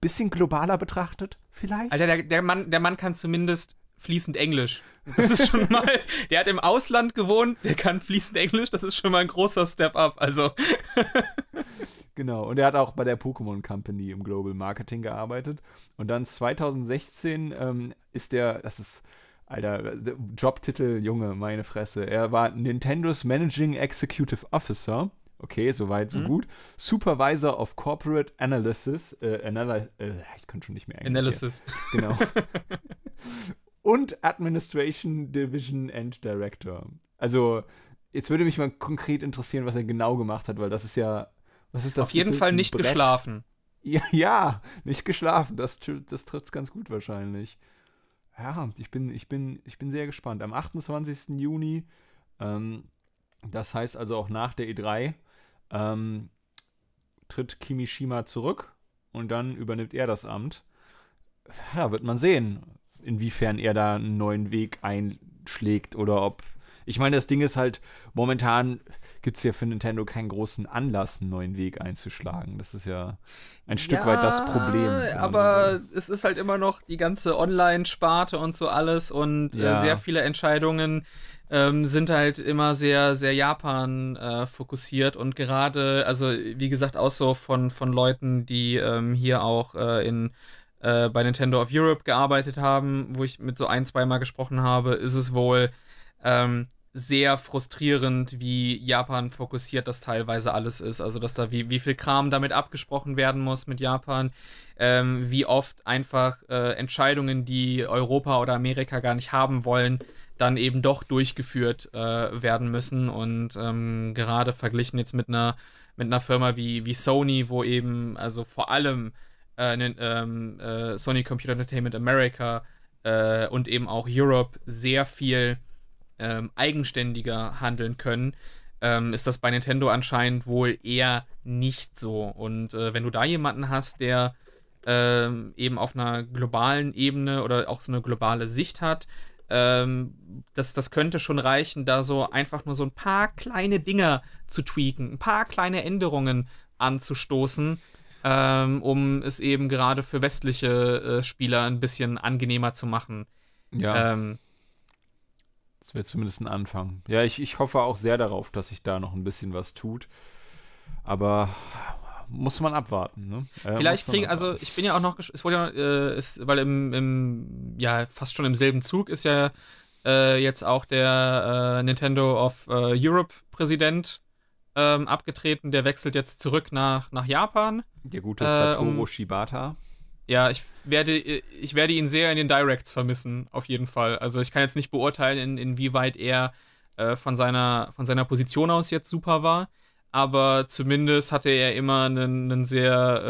bisschen globaler betrachtet, vielleicht. Also der, der, Mann, der Mann kann zumindest fließend Englisch. Das ist schon mal, der hat im Ausland gewohnt, der kann fließend Englisch, das ist schon mal ein großer Step-up, also. Genau, und er hat auch bei der Pokémon Company im Global Marketing gearbeitet. Und dann 2016 ähm, ist der, das ist Alter, Jobtitel, Junge, meine Fresse. Er war Nintendos Managing Executive Officer. Okay, soweit, so mhm. gut. Supervisor of Corporate Analysis. Äh, Analy äh, ich kann schon nicht mehr Englisch. Analysis. Hier. Genau. Und Administration Division and Director. Also, jetzt würde mich mal konkret interessieren, was er genau gemacht hat, weil das ist ja. Was ist das? Auf jeden Fall nicht Brett? geschlafen. Ja, ja, nicht geschlafen. Das, das trifft es ganz gut wahrscheinlich ja, ich bin, ich bin, ich bin sehr gespannt. Am 28. Juni, ähm, das heißt also auch nach der E3, ähm, tritt Kimishima zurück und dann übernimmt er das Amt. Ja, wird man sehen, inwiefern er da einen neuen Weg einschlägt oder ob. Ich meine, das Ding ist halt momentan gibt es ja für Nintendo keinen großen Anlass, einen neuen Weg einzuschlagen. Das ist ja ein Stück ja, weit das Problem. Aber so es ist halt immer noch die ganze Online-Sparte und so alles und äh, ja. äh, sehr viele Entscheidungen ähm, sind halt immer sehr, sehr Japan äh, fokussiert und gerade, also wie gesagt, auch so von, von Leuten, die ähm, hier auch äh, in äh, bei Nintendo of Europe gearbeitet haben, wo ich mit so ein, zweimal gesprochen habe, ist es wohl, ähm, sehr frustrierend, wie Japan fokussiert das teilweise alles ist. Also, dass da wie, wie viel Kram damit abgesprochen werden muss mit Japan, ähm, wie oft einfach äh, Entscheidungen, die Europa oder Amerika gar nicht haben wollen, dann eben doch durchgeführt äh, werden müssen. Und ähm, gerade verglichen jetzt mit einer, mit einer Firma wie, wie Sony, wo eben also vor allem äh, ne, ähm, äh, Sony Computer Entertainment America äh, und eben auch Europe sehr viel ähm, eigenständiger handeln können, ähm, ist das bei Nintendo anscheinend wohl eher nicht so. Und äh, wenn du da jemanden hast, der ähm, eben auf einer globalen Ebene oder auch so eine globale Sicht hat, ähm, das, das könnte schon reichen, da so einfach nur so ein paar kleine Dinger zu tweaken, ein paar kleine Änderungen anzustoßen, ähm, um es eben gerade für westliche äh, Spieler ein bisschen angenehmer zu machen. Ja. Ähm, das wäre zumindest ein Anfang. Ja, ich, ich hoffe auch sehr darauf, dass sich da noch ein bisschen was tut. Aber muss man abwarten. Ne? Äh, Vielleicht kriegen, also ich bin ja auch noch, es wurde ja, äh, ist, weil im, im, ja, fast schon im selben Zug ist ja äh, jetzt auch der äh, Nintendo of äh, Europe Präsident ähm, abgetreten, der wechselt jetzt zurück nach, nach Japan. Der gute äh, Satoru um, Shibata. Ja, ich werde, ich werde ihn sehr in den Directs vermissen, auf jeden Fall. Also ich kann jetzt nicht beurteilen, in, inwieweit er äh, von, seiner, von seiner Position aus jetzt super war. Aber zumindest hatte er immer einen, einen sehr,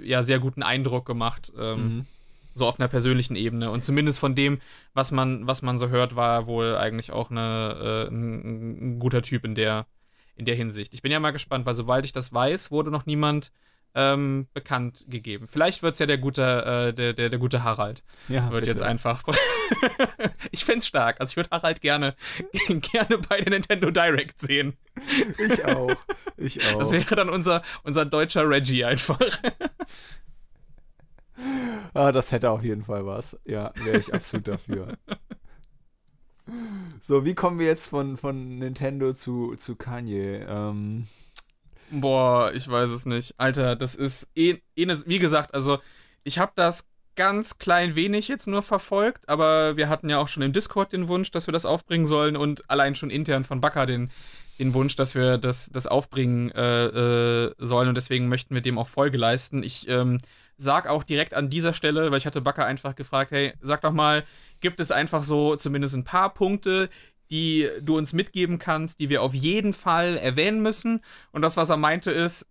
äh, ja, sehr guten Eindruck gemacht. Ähm, mhm. So auf einer persönlichen Ebene. Und zumindest von dem, was man, was man so hört, war er wohl eigentlich auch eine, äh, ein, ein guter Typ in der, in der Hinsicht. Ich bin ja mal gespannt, weil sobald ich das weiß, wurde noch niemand ähm, bekannt gegeben. Vielleicht wird es ja der gute, äh, der, der, der, gute Harald. Ja, wird bitte. jetzt einfach. ich fände es stark. Also ich würde Harald gerne, gerne bei der Nintendo Direct sehen. Ich auch. Ich auch. Das wäre dann unser, unser deutscher Reggie einfach. ah, das hätte auf jeden Fall was. Ja, wäre ich absolut dafür. So, wie kommen wir jetzt von, von Nintendo zu, zu Kanye? Ähm. Boah, ich weiß es nicht. Alter, das ist eh, eh ne, wie gesagt, also ich habe das ganz klein wenig jetzt nur verfolgt, aber wir hatten ja auch schon im Discord den Wunsch, dass wir das aufbringen sollen und allein schon intern von Bakker den, den Wunsch, dass wir das, das aufbringen äh, äh, sollen und deswegen möchten wir dem auch Folge leisten. Ich ähm, sag auch direkt an dieser Stelle, weil ich hatte Bakker einfach gefragt, hey, sag doch mal, gibt es einfach so zumindest ein paar Punkte, die du uns mitgeben kannst, die wir auf jeden Fall erwähnen müssen. Und das, was er meinte, ist,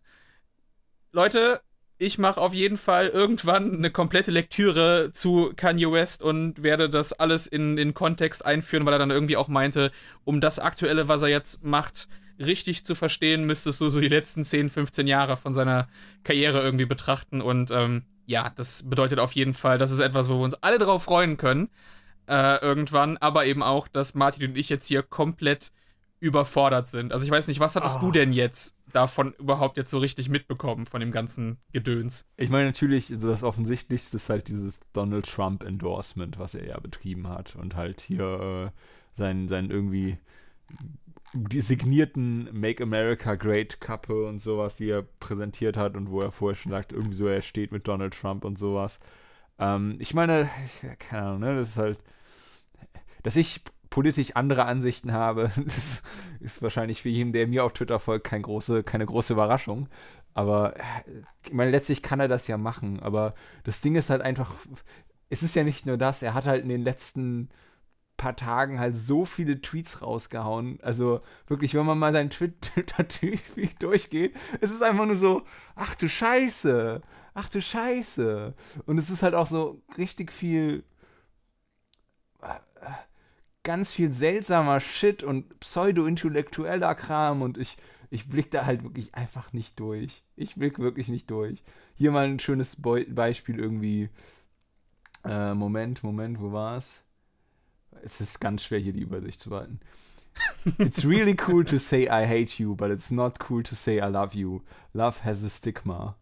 Leute, ich mache auf jeden Fall irgendwann eine komplette Lektüre zu Kanye West und werde das alles in, den Kontext einführen, weil er dann irgendwie auch meinte, um das Aktuelle, was er jetzt macht, richtig zu verstehen, müsstest du so die letzten 10, 15 Jahre von seiner Karriere irgendwie betrachten. Und ähm, ja, das bedeutet auf jeden Fall, das ist etwas, wo wir uns alle drauf freuen können äh, irgendwann, aber eben auch, dass Martin und ich jetzt hier komplett überfordert sind. Also ich weiß nicht, was hattest oh. du ah. denn jetzt davon überhaupt jetzt so richtig mitbekommen, von dem ganzen Gedöns? Ich meine natürlich, also das Offensichtlichste ist halt dieses Donald Trump-Endorsement, was er ja betrieben hat und halt hier äh, seinen, seinen irgendwie designierten Make America Great Kappe und sowas, die er präsentiert hat und wo er vorher schon sagt, irgendwie so, er steht mit Donald Trump und sowas. Ähm, ich meine, ich, keine Ahnung, ne, das ist halt dass ich politisch andere Ansichten habe, das ist wahrscheinlich für jeden, der mir auf Twitter folgt, kein große, keine große Überraschung. Aber äh, ich meine, letztlich kann er das ja machen. Aber das Ding ist halt einfach, es ist ja nicht nur das, er hat halt in den letzten paar Tagen halt so viele Tweets rausgehauen. Also wirklich, wenn man mal seinen Twitter-Tweet durchgeht, es ist einfach nur so, ach du Scheiße, ach du Scheiße. Und es ist halt auch so richtig viel äh, äh, ganz viel seltsamer Shit und pseudo-intellektueller Kram und ich, ich blick da halt wirklich einfach nicht durch. Ich blick wirklich nicht durch. Hier mal ein schönes Be Beispiel irgendwie. Äh, Moment, Moment, wo war's? Es ist ganz schwer, hier die Übersicht zu behalten. it's really cool to say I hate you, but it's not cool to say I love you. Love has a stigma.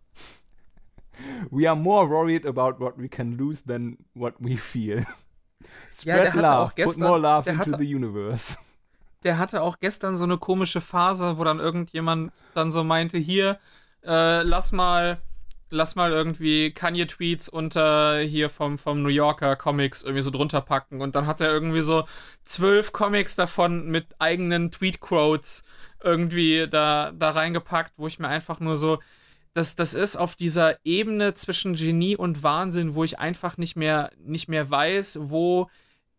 We are more worried about what we can lose than what we feel. Spread ja, love, gestern, put more love into hatte, the universe. Der hatte auch gestern so eine komische Phase, wo dann irgendjemand dann so meinte, hier, äh, lass mal lass mal irgendwie Kanye-Tweets unter hier vom, vom New Yorker Comics irgendwie so drunter packen. Und dann hat er irgendwie so zwölf Comics davon mit eigenen Tweet-Quotes irgendwie da, da reingepackt, wo ich mir einfach nur so, das, das ist auf dieser Ebene zwischen Genie und Wahnsinn, wo ich einfach nicht mehr, nicht mehr weiß, wo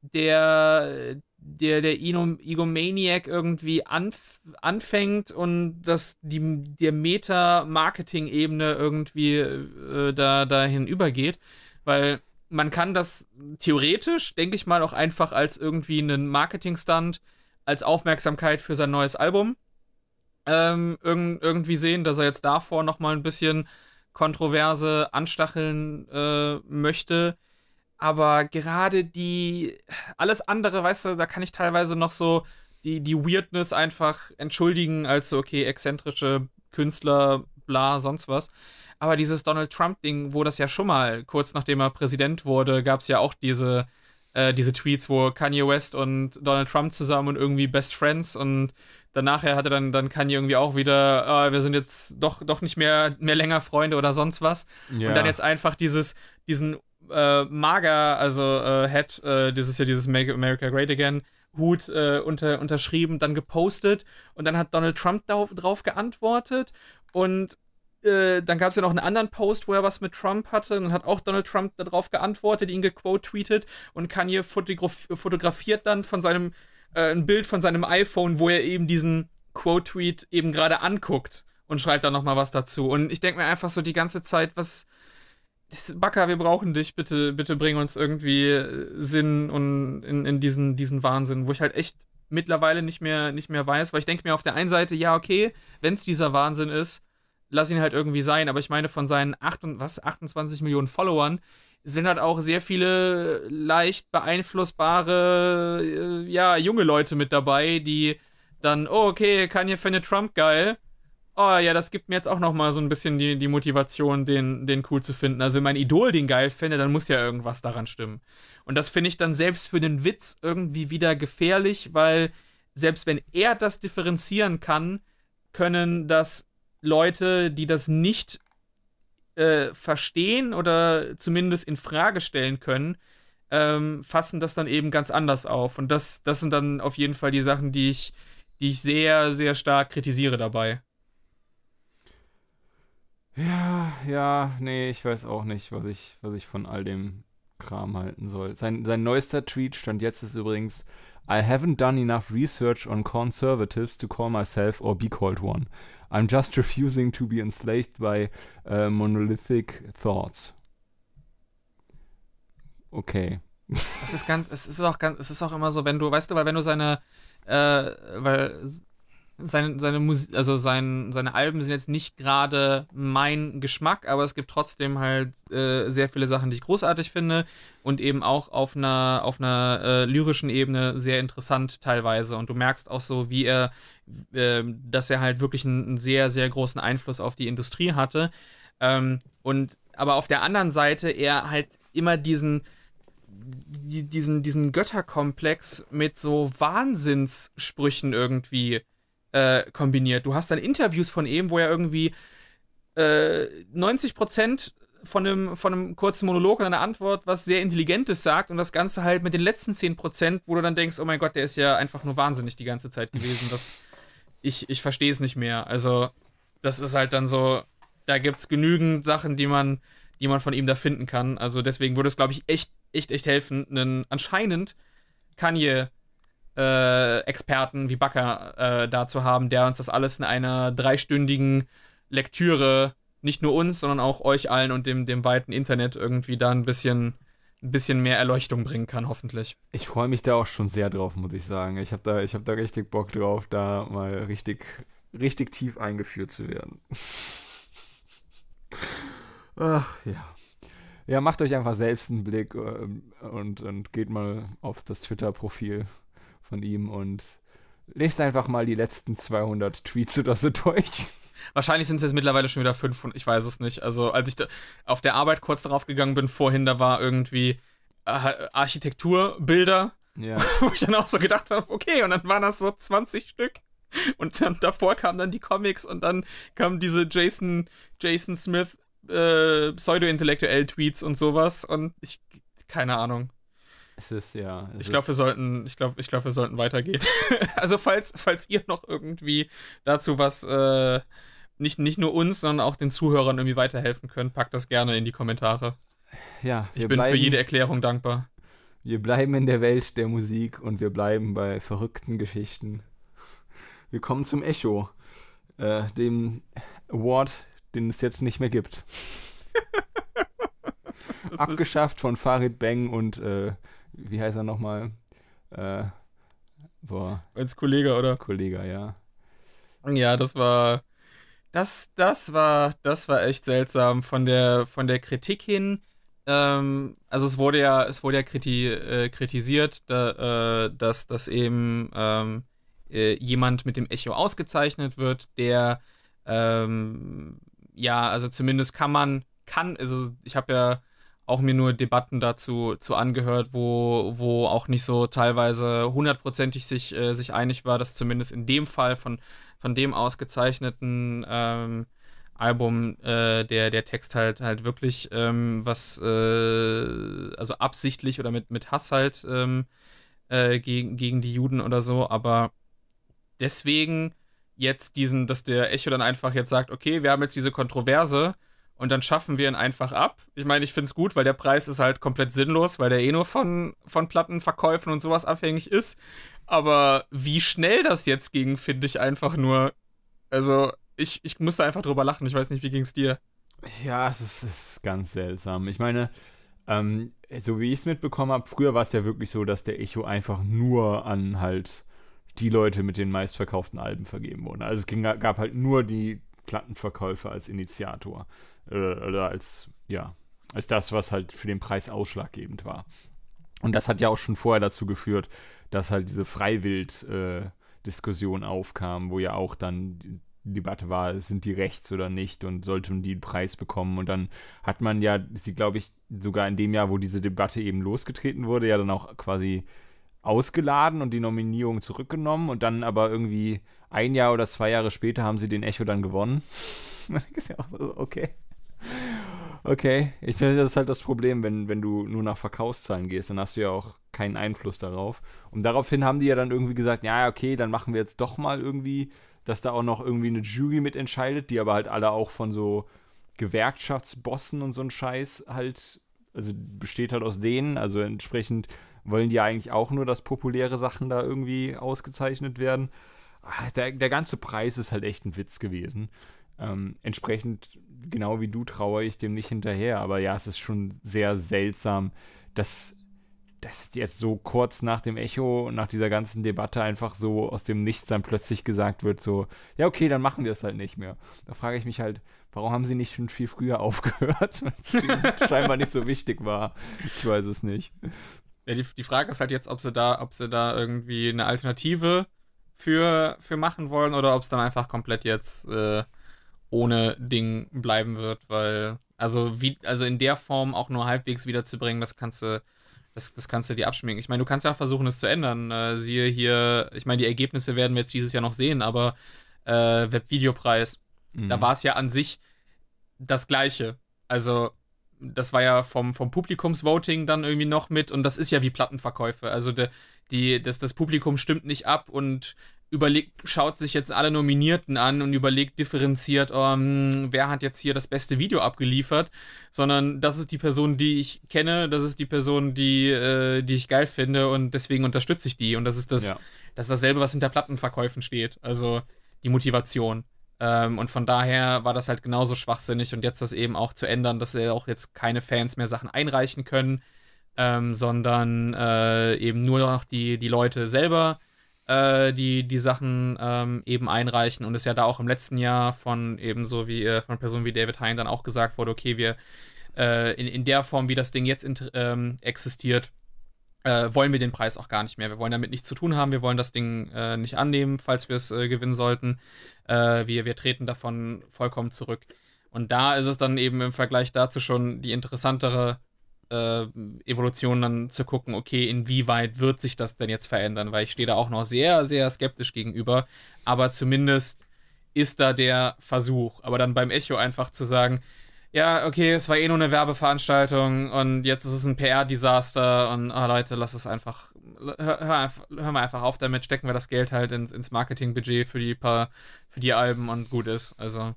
der, der, der Egomaniac irgendwie anf anfängt und dass die, der Meta-Marketing-Ebene irgendwie äh, da, dahin übergeht, weil man kann das theoretisch, denke ich mal, auch einfach als irgendwie einen Marketing-Stunt, als Aufmerksamkeit für sein neues Album ähm, irg irgendwie sehen, dass er jetzt davor nochmal ein bisschen Kontroverse anstacheln äh, möchte. Aber gerade die, alles andere, weißt du, da kann ich teilweise noch so die, die Weirdness einfach entschuldigen als so, okay, exzentrische Künstler, bla, sonst was. Aber dieses Donald Trump-Ding, wo das ja schon mal, kurz nachdem er Präsident wurde, gab es ja auch diese, äh, diese Tweets, wo Kanye West und Donald Trump zusammen und irgendwie Best Friends und danach hatte dann, dann Kanye irgendwie auch wieder, äh, wir sind jetzt doch, doch nicht mehr, mehr länger Freunde oder sonst was. Ja. Und dann jetzt einfach dieses, diesen äh, Mager, also äh, Head, äh, dieses hier, dieses Make America Great Again, Hut äh, unter, unterschrieben, dann gepostet und dann hat Donald Trump darauf, drauf geantwortet und äh, dann gab es ja noch einen anderen Post, wo er was mit Trump hatte und dann hat auch Donald Trump darauf geantwortet, ihn gequote-tweetet und Kanye fotografiert dann von seinem äh, ein Bild von seinem iPhone, wo er eben diesen Quote-Tweet eben gerade anguckt und schreibt da nochmal was dazu. Und ich denke mir einfach so die ganze Zeit, was. Backer, wir brauchen dich, bitte, bitte bring uns irgendwie äh, Sinn und in, in diesen, diesen Wahnsinn, wo ich halt echt mittlerweile nicht mehr, nicht mehr weiß, weil ich denke mir auf der einen Seite, ja, okay, wenn es dieser Wahnsinn ist, lass ihn halt irgendwie sein, aber ich meine von seinen 8 was, 28 Millionen Followern, sind halt auch sehr viele leicht beeinflussbare, äh, ja, junge Leute mit dabei, die dann, oh, okay, Kanye findet Trump geil. Oh ja, das gibt mir jetzt auch nochmal so ein bisschen die, die Motivation, den, den cool zu finden. Also wenn mein Idol den geil findet, dann muss ja irgendwas daran stimmen. Und das finde ich dann selbst für den Witz irgendwie wieder gefährlich, weil selbst wenn er das differenzieren kann, können das Leute, die das nicht äh, verstehen oder zumindest in Frage stellen können, ähm, fassen das dann eben ganz anders auf. Und das, das sind dann auf jeden Fall die Sachen, die ich, die ich sehr, sehr stark kritisiere dabei. Ja, ja, nee, ich weiß auch nicht, was ich, was ich von all dem Kram halten soll. Sein, sein neuester Tweet stand jetzt ist übrigens: I haven't done enough research on conservatives to call myself or be called one. I'm just refusing to be enslaved by uh, monolithic thoughts. Okay. Es ist ganz, es ist auch ganz, es ist auch immer so, wenn du, weißt du, weil wenn du seine, äh, weil seine, seine Musik, also sein, seine Alben sind jetzt nicht gerade mein Geschmack, aber es gibt trotzdem halt äh, sehr viele Sachen, die ich großartig finde und eben auch auf einer, auf einer äh, lyrischen Ebene sehr interessant teilweise. Und du merkst auch so, wie er, äh, dass er halt wirklich einen, einen, sehr, sehr großen Einfluss auf die Industrie hatte. Ähm, und aber auf der anderen Seite er halt immer diesen, diesen, diesen Götterkomplex mit so Wahnsinnssprüchen irgendwie äh, kombiniert. Du hast dann Interviews von ihm, wo er irgendwie äh, 90 Prozent von einem, von einem kurzen Monolog und einer Antwort was sehr Intelligentes sagt und das Ganze halt mit den letzten 10 Prozent, wo du dann denkst, oh mein Gott, der ist ja einfach nur wahnsinnig die ganze Zeit gewesen. Das, ich ich verstehe es nicht mehr. Also, das ist halt dann so, da gibt es genügend Sachen, die man, die man von ihm da finden kann. Also deswegen würde es, glaube ich, echt, echt, echt helfen, einen anscheinend Kanye äh, Experten wie Bakker äh, zu haben, der uns das alles in einer dreistündigen Lektüre, nicht nur uns, sondern auch euch allen und dem, dem weiten Internet irgendwie da ein bisschen, ein bisschen mehr Erleuchtung bringen kann, hoffentlich. Ich freue mich da auch schon sehr drauf, muss ich sagen. Ich habe da, hab da richtig Bock drauf, da mal richtig, richtig tief eingeführt zu werden. Ach ja. Ja, macht euch einfach selbst einen Blick ähm, und, und geht mal auf das Twitter-Profil von ihm und lest einfach mal die letzten 200 Tweets oder so durch. Wahrscheinlich sind es jetzt mittlerweile schon wieder 500, ich weiß es nicht. Also, als ich auf der Arbeit kurz darauf gegangen bin, vorhin, da war irgendwie Architekturbilder, ja. wo ich dann auch so gedacht habe, okay, und dann waren das so 20 Stück. Und dann davor kamen dann die Comics und dann kamen diese Jason, Jason Smith äh, pseudo-intellektuell Tweets und sowas und ich, keine Ahnung. Es ist ja. Es ich glaube, wir sollten, ich glaube, ich glaube, wir sollten weitergehen. also falls, falls ihr noch irgendwie dazu was äh, nicht, nicht nur uns, sondern auch den Zuhörern irgendwie weiterhelfen könnt, packt das gerne in die Kommentare. Ja, ich bin bleiben, für jede Erklärung dankbar. Wir bleiben in der Welt der Musik und wir bleiben bei verrückten Geschichten. Wir kommen zum Echo, äh, dem Award, den es jetzt nicht mehr gibt. Abgeschafft von Farid Bang und äh, wie heißt er nochmal? Äh, boah. Als Kollege, oder? Kollege, ja. Ja, das war. Das, das war, das war echt seltsam von der, von der Kritik hin. Ähm, also es wurde ja, es wurde ja kriti äh, kritisiert, da, äh, dass, dass eben ähm, äh, jemand mit dem Echo ausgezeichnet wird, der ähm, ja, also zumindest kann man, kann, also ich habe ja auch mir nur Debatten dazu zu angehört, wo, wo auch nicht so teilweise hundertprozentig sich, äh, sich einig war, dass zumindest in dem Fall von, von dem ausgezeichneten ähm, Album äh, der, der Text halt halt wirklich ähm, was, äh, also absichtlich oder mit, mit Hass halt ähm, äh, gegen, gegen die Juden oder so, aber deswegen jetzt diesen, dass der Echo dann einfach jetzt sagt, okay, wir haben jetzt diese Kontroverse, und dann schaffen wir ihn einfach ab. Ich meine, ich finde es gut, weil der Preis ist halt komplett sinnlos, weil der eh nur von, von Plattenverkäufen und sowas abhängig ist. Aber wie schnell das jetzt ging, finde ich einfach nur. Also, ich, ich musste einfach drüber lachen. Ich weiß nicht, wie ging es dir? Ja, es ist, es ist ganz seltsam. Ich meine, ähm, so wie ich es mitbekommen habe, früher war es ja wirklich so, dass der Echo einfach nur an halt die Leute mit den meistverkauften Alben vergeben wurde. Also es ging, gab halt nur die Plattenverkäufer als Initiator äh, oder als, ja, als das, was halt für den Preis ausschlaggebend war. Und das hat ja auch schon vorher dazu geführt, dass halt diese Freiwild-Diskussion äh, aufkam, wo ja auch dann die Debatte war, sind die rechts oder nicht und sollten die einen Preis bekommen. Und dann hat man ja sie, glaube ich, sogar in dem Jahr, wo diese Debatte eben losgetreten wurde, ja dann auch quasi ausgeladen und die Nominierung zurückgenommen und dann aber irgendwie ein Jahr oder zwei Jahre später haben sie den Echo dann gewonnen. ist ja auch so, okay. Okay, ich finde, das ist halt das Problem, wenn, wenn du nur nach Verkaufszahlen gehst, dann hast du ja auch keinen Einfluss darauf. Und daraufhin haben die ja dann irgendwie gesagt, ja, okay, dann machen wir jetzt doch mal irgendwie, dass da auch noch irgendwie eine Jury mitentscheidet, die aber halt alle auch von so Gewerkschaftsbossen und so ein Scheiß halt, also besteht halt aus denen, also entsprechend wollen die ja eigentlich auch nur, dass populäre Sachen da irgendwie ausgezeichnet werden. Ah, der, der ganze Preis ist halt echt ein Witz gewesen. Ähm, entsprechend, genau wie du, traue ich dem nicht hinterher. Aber ja, es ist schon sehr seltsam, dass das jetzt so kurz nach dem Echo, nach dieser ganzen Debatte einfach so aus dem Nichts dann plötzlich gesagt wird, so, ja, okay, dann machen wir es halt nicht mehr. Da frage ich mich halt, warum haben sie nicht schon viel früher aufgehört, wenn es scheinbar nicht so wichtig war? Ich weiß es nicht. Ja, die, die Frage ist halt jetzt, ob sie da, ob sie da irgendwie eine Alternative für, für machen wollen oder ob es dann einfach komplett jetzt äh, ohne Ding bleiben wird, weil, also wie, also in der Form auch nur halbwegs wiederzubringen, das kannst du, das, das kannst du dir abschminken. Ich meine, du kannst ja auch versuchen, es zu ändern. Äh, siehe hier, ich meine, die Ergebnisse werden wir jetzt dieses Jahr noch sehen, aber äh, Webvideopreis, mhm. da war es ja an sich das Gleiche. Also, das war ja vom, vom Publikumsvoting dann irgendwie noch mit und das ist ja wie Plattenverkäufe. Also der, die, das, das Publikum stimmt nicht ab und überlegt, schaut sich jetzt alle Nominierten an und überlegt differenziert, ähm, wer hat jetzt hier das beste Video abgeliefert, sondern das ist die Person, die ich kenne, das ist die Person, die, äh, die ich geil finde und deswegen unterstütze ich die. Und das ist das, ja. das ist dasselbe, was hinter Plattenverkäufen steht. Also die Motivation. Ähm, und von daher war das halt genauso schwachsinnig und jetzt das eben auch zu ändern, dass ja auch jetzt keine Fans mehr Sachen einreichen können, ähm, sondern äh, eben nur noch die, die Leute selber, äh, die die Sachen ähm, eben einreichen. Und es ja da auch im letzten Jahr von ebenso wie äh, von Personen wie David Hein dann auch gesagt wurde, okay, wir äh, in, in der Form, wie das Ding jetzt ähm, existiert, äh, wollen wir den Preis auch gar nicht mehr. Wir wollen damit nichts zu tun haben, wir wollen das Ding äh, nicht annehmen, falls wir es gewinnen sollten. wir, wir treten davon vollkommen zurück. Und da ist es dann eben im Vergleich dazu schon die interessantere äh, Evolution dann zu gucken, okay, inwieweit wird sich das denn jetzt verändern, weil ich stehe da auch noch sehr, sehr skeptisch gegenüber, aber zumindest ist da der Versuch. Aber dann beim Echo einfach zu sagen, ja, okay, es war eh nur eine Werbeveranstaltung und jetzt ist es ein PR-Desaster und oh, Leute, lass es einfach, hör, hör, hör, mal einfach auf damit, stecken wir das Geld halt ins, ins Marketingbudget für die paar, für die Alben und gut ist. Also.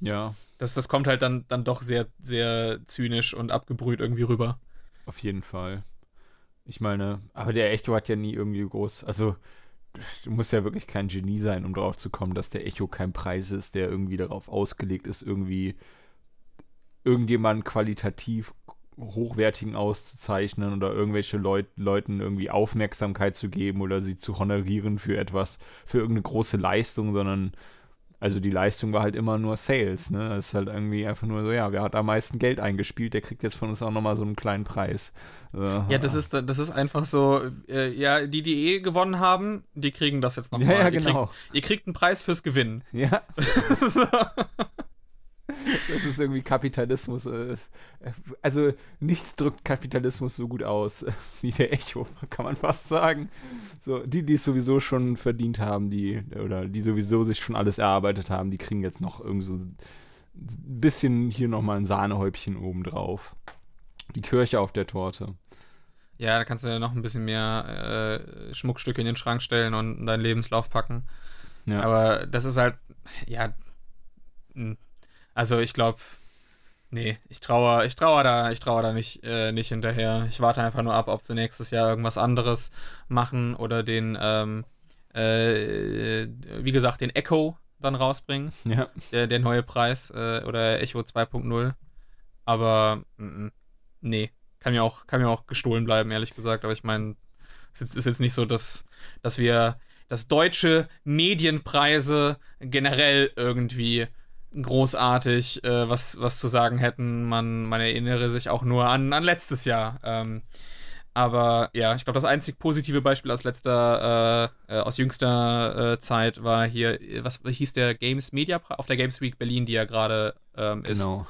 Ja, das, das kommt halt dann, dann doch sehr, sehr zynisch und abgebrüht irgendwie rüber. Auf jeden Fall. Ich meine, aber der Echo hat ja nie irgendwie groß. Also, du musst ja wirklich kein Genie sein, um drauf zu kommen, dass der Echo kein Preis ist, der irgendwie darauf ausgelegt ist, irgendwie irgendjemanden qualitativ hochwertigen auszuzeichnen oder irgendwelche Leut Leuten irgendwie Aufmerksamkeit zu geben oder sie zu honorieren für etwas, für irgendeine große Leistung, sondern also die Leistung war halt immer nur Sales, ne? Das ist halt irgendwie einfach nur so, ja, wer hat am meisten Geld eingespielt, der kriegt jetzt von uns auch nochmal so einen kleinen Preis. Äh, ja, das ist, das ist einfach so, äh, ja, die, die eh gewonnen haben, die kriegen das jetzt nochmal. Ja, ja, genau. Ihr kriegt, genau. ihr kriegt einen Preis fürs Gewinnen. Ja. so. Das ist irgendwie Kapitalismus. Äh, also nichts drückt Kapitalismus so gut aus wie der Echo, kann man fast sagen. So, die, die es sowieso schon verdient haben, die, oder die sowieso sich schon alles erarbeitet haben, die kriegen jetzt noch irgendwie so ein bisschen hier nochmal ein Sahnehäubchen obendrauf. Die Kirche auf der Torte. Ja, da kannst du ja noch ein bisschen mehr äh, Schmuckstücke in den Schrank stellen und deinen Lebenslauf packen. Ja. Aber das ist halt, ja, also ich glaube, nee, ich traue, ich traue da, ich traue da nicht, äh, nicht hinterher. Ich warte einfach nur ab, ob sie nächstes Jahr irgendwas anderes machen oder den, ähm, äh, wie gesagt, den Echo dann rausbringen. Ja. Der, der neue Preis äh, oder Echo 2.0. Aber mm, nee, kann mir auch, kann mir auch gestohlen bleiben, ehrlich gesagt. Aber ich meine, es ist, ist jetzt nicht so, dass, dass wir, dass deutsche Medienpreise generell irgendwie großartig äh, was, was zu sagen hätten. Man, man erinnere sich auch nur an, an letztes Jahr. Ähm, aber ja, ich glaube, das einzig positive Beispiel aus letzter, äh, äh, aus jüngster äh, Zeit war hier, was hieß der Games Media Pre auf der Games Week Berlin, die ja gerade ähm, ist. Genau.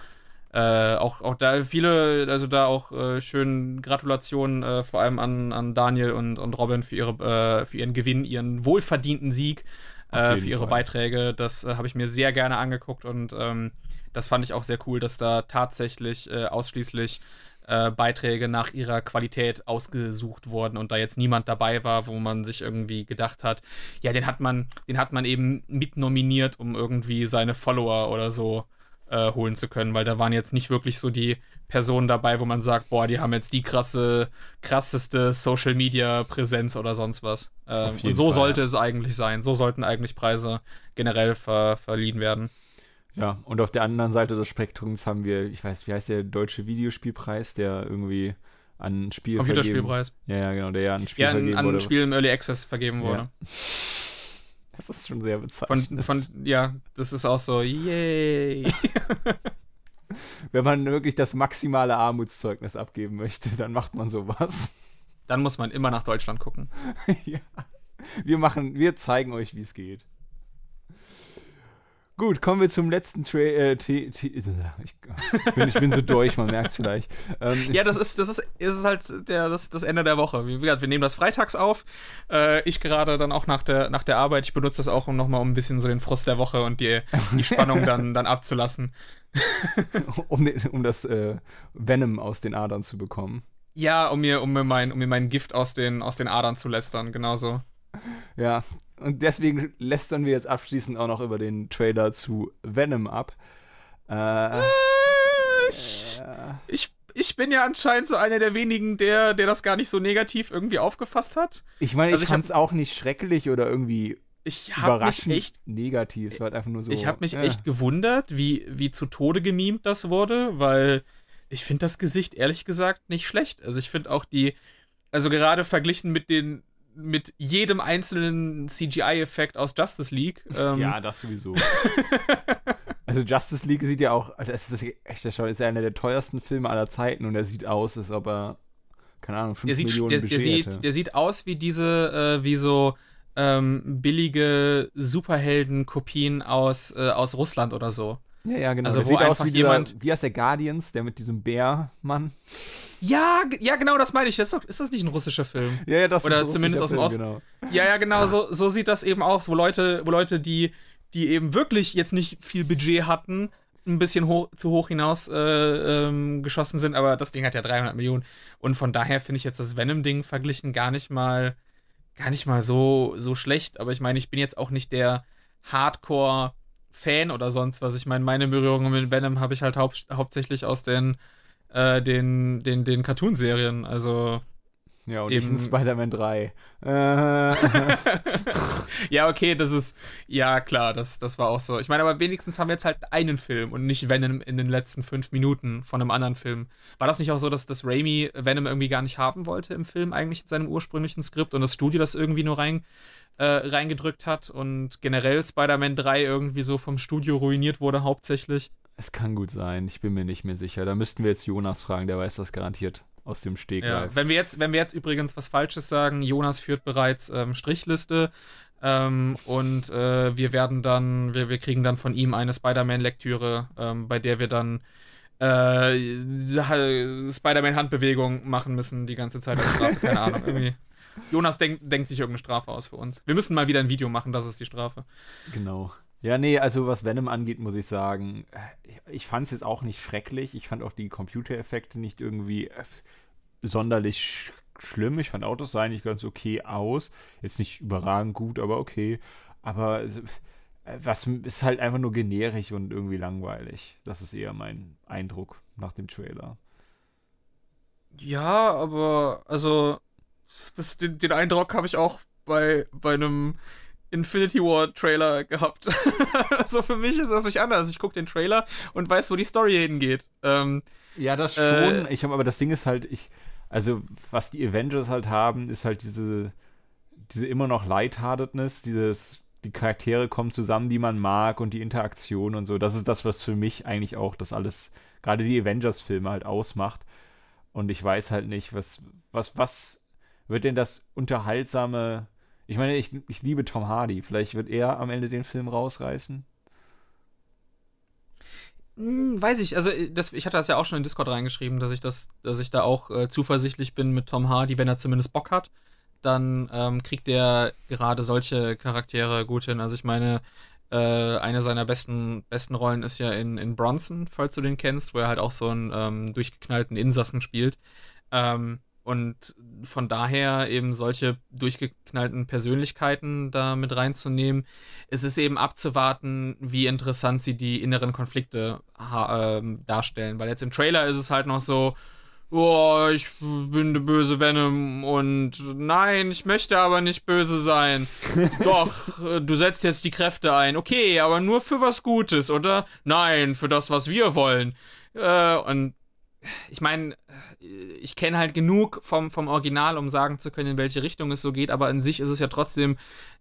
Äh, auch, auch da viele, also da auch äh, schön Gratulationen äh, vor allem an, an Daniel und, und Robin für, ihre, äh, für ihren Gewinn, ihren wohlverdienten Sieg äh, für ihre Fall. Beiträge. Das äh, habe ich mir sehr gerne angeguckt und ähm, das fand ich auch sehr cool, dass da tatsächlich äh, ausschließlich äh, Beiträge nach ihrer Qualität ausgesucht wurden und da jetzt niemand dabei war, wo man sich irgendwie gedacht hat, ja, den hat man, den hat man eben mitnominiert, um irgendwie seine Follower oder so äh, holen zu können, weil da waren jetzt nicht wirklich so die Personen dabei, wo man sagt, boah, die haben jetzt die krasse, krasseste Social Media Präsenz oder sonst was. Ähm, und so Fall, sollte ja. es eigentlich sein. So sollten eigentlich Preise generell ver verliehen werden. Ja, und auf der anderen Seite des Spektrums haben wir, ich weiß, wie heißt der deutsche Videospielpreis, der irgendwie an Spiel Computerspielpreis. Vergeben, ja, ja, genau, der ja an Spiel ja, an, an Spiel im Early Access vergeben wurde. Ja. Das ist schon sehr bezeichnend. Von, von, ja, das ist auch so, yay. Wenn man wirklich das maximale Armutszeugnis abgeben möchte, dann macht man sowas. Dann muss man immer nach Deutschland gucken. ja. Wir machen, wir zeigen euch, wie es geht. Gut, kommen wir zum letzten Trailer. Äh, ich, ich, bin, so durch, man merkt es vielleicht. Ähm, ja, das ist, das ist, ist halt der, das, das Ende der Woche. Wie gesagt, wir nehmen das freitags auf. Äh, ich gerade dann auch nach der, nach der Arbeit. Ich benutze das auch um nochmal ein bisschen so den Frust der Woche und die, die Spannung dann, dann abzulassen. um, um das äh, Venom aus den Adern zu bekommen. Ja, um mir, um mir, mein, um mir mein Gift aus den, aus den Adern zu lästern, genauso. Ja, und deswegen lästern wir jetzt abschließend auch noch über den Trailer zu Venom ab. Äh, ich, äh. ich, ich bin ja anscheinend so einer der wenigen, der, der das gar nicht so negativ irgendwie aufgefasst hat. Ich meine, also ich, fand es auch nicht schrecklich oder irgendwie ich habe mich echt negativ. Es war halt einfach nur so. Ich habe mich ja. echt gewundert, wie, wie zu Tode gemimt das wurde, weil ich finde das Gesicht ehrlich gesagt nicht schlecht. Also ich finde auch die, also gerade verglichen mit den mit jedem einzelnen CGI-Effekt aus Justice League. Ähm. Ja, das sowieso. also Justice League sieht ja auch, das ist echt der ist ja einer der teuersten Filme aller Zeiten und er sieht aus, als ob er, keine Ahnung, 5 der sieht, Millionen der, der sieht, der sieht aus wie diese, äh, wie so ähm, billige Superhelden-Kopien aus, äh, aus Russland oder so. Ja, ja, genau. Also, der wo sieht aus wie dieser, jemand. Wie heißt der Guardians, der mit diesem Bärmann? Ja, ja, genau, das meine ich. Das ist, doch, ist, das nicht ein russischer Film? Ja, ja, das Oder ist ein zumindest aus dem Osten. Genau. Ja, ja, genau, ah. so, so sieht das eben aus, wo Leute, wo Leute, die, die eben wirklich jetzt nicht viel Budget hatten, ein bisschen hoch, zu hoch hinaus äh, ähm, geschossen sind, aber das Ding hat ja 300 Millionen. Und von daher finde ich jetzt das Venom-Ding verglichen gar nicht mal, gar nicht mal so, so schlecht. Aber ich meine, ich bin jetzt auch nicht der Hardcore- Fan oder sonst was. Ich meine, meine Berührungen mit Venom habe ich halt hau hauptsächlich aus den äh, den, den, den Cartoonserien. Also. Ja, und eben, Spider-Man 3. Äh. ja, okay, das ist. Ja, klar, das, das war auch so. Ich meine, aber wenigstens haben wir jetzt halt einen Film und nicht Venom in den letzten fünf Minuten von einem anderen Film. War das nicht auch so, dass, dass Raimi Venom irgendwie gar nicht haben wollte im Film, eigentlich in seinem ursprünglichen Skript und das Studio das irgendwie nur rein, äh, reingedrückt hat und generell Spider-Man 3 irgendwie so vom Studio ruiniert wurde, hauptsächlich? Es kann gut sein, ich bin mir nicht mehr sicher. Da müssten wir jetzt Jonas fragen, der weiß das garantiert aus dem Stegreif. Ja, wenn, wir jetzt, wenn wir jetzt übrigens was Falsches sagen, Jonas führt bereits ähm, Strichliste ähm, und äh, wir werden dann, wir, wir kriegen dann von ihm eine Spider-Man-Lektüre, ähm, bei der wir dann äh, Spider-Man-Handbewegung machen müssen die ganze Zeit Strafe, keine Ahnung. Irgendwie. Jonas denk, denkt sich irgendeine Strafe aus für uns. Wir müssen mal wieder ein Video machen, das ist die Strafe. Genau. Ja, nee, also was Venom angeht, muss ich sagen, äh, ich, ich fand es jetzt auch nicht schrecklich. Ich fand auch die Computereffekte nicht irgendwie äh, sonderlich sch schlimm. Ich fand Autos sah eigentlich ganz okay aus. Jetzt nicht überragend gut, aber okay. Aber äh, was ist halt einfach nur generisch und irgendwie langweilig. Das ist eher mein Eindruck nach dem Trailer. Ja, aber also das, den, den Eindruck habe ich auch bei, bei einem Infinity War Trailer gehabt. also für mich ist das nicht anders. Ich gucke den Trailer und weiß, wo die Story hingeht. Ähm, ja, das äh, schon. Äh, ich habe aber das Ding ist halt, ich, also was die Avengers halt haben, ist halt diese, diese immer noch Lightheartedness, dieses, die Charaktere kommen zusammen, die man mag und die Interaktion und so. Das ist das, was für mich eigentlich auch das alles, gerade die Avengers-Filme halt ausmacht. Und ich weiß halt nicht, was, was, was wird denn das unterhaltsame ich meine, ich, ich liebe Tom Hardy. Vielleicht wird er am Ende den Film rausreißen. Hm, weiß ich, also das, ich hatte das ja auch schon in Discord reingeschrieben, dass ich das, dass ich da auch äh, zuversichtlich bin mit Tom Hardy, wenn er zumindest Bock hat, dann ähm, kriegt er gerade solche Charaktere gut hin. Also ich meine, äh, eine seiner besten, besten Rollen ist ja in, in Bronson, falls du den kennst, wo er halt auch so einen ähm, durchgeknallten Insassen spielt. Ähm, und von daher eben solche durchgeknallten Persönlichkeiten da mit reinzunehmen. Es ist eben abzuwarten, wie interessant sie die inneren Konflikte äh, darstellen. Weil jetzt im Trailer ist es halt noch so, oh, ich bin der böse Venom und nein, ich möchte aber nicht böse sein. Doch, äh, du setzt jetzt die Kräfte ein. Okay, aber nur für was Gutes, oder? Nein, für das, was wir wollen. Äh, und ich meine, ich kenne halt genug vom, vom Original, um sagen zu können, in welche Richtung es so geht, aber in sich ist es ja trotzdem,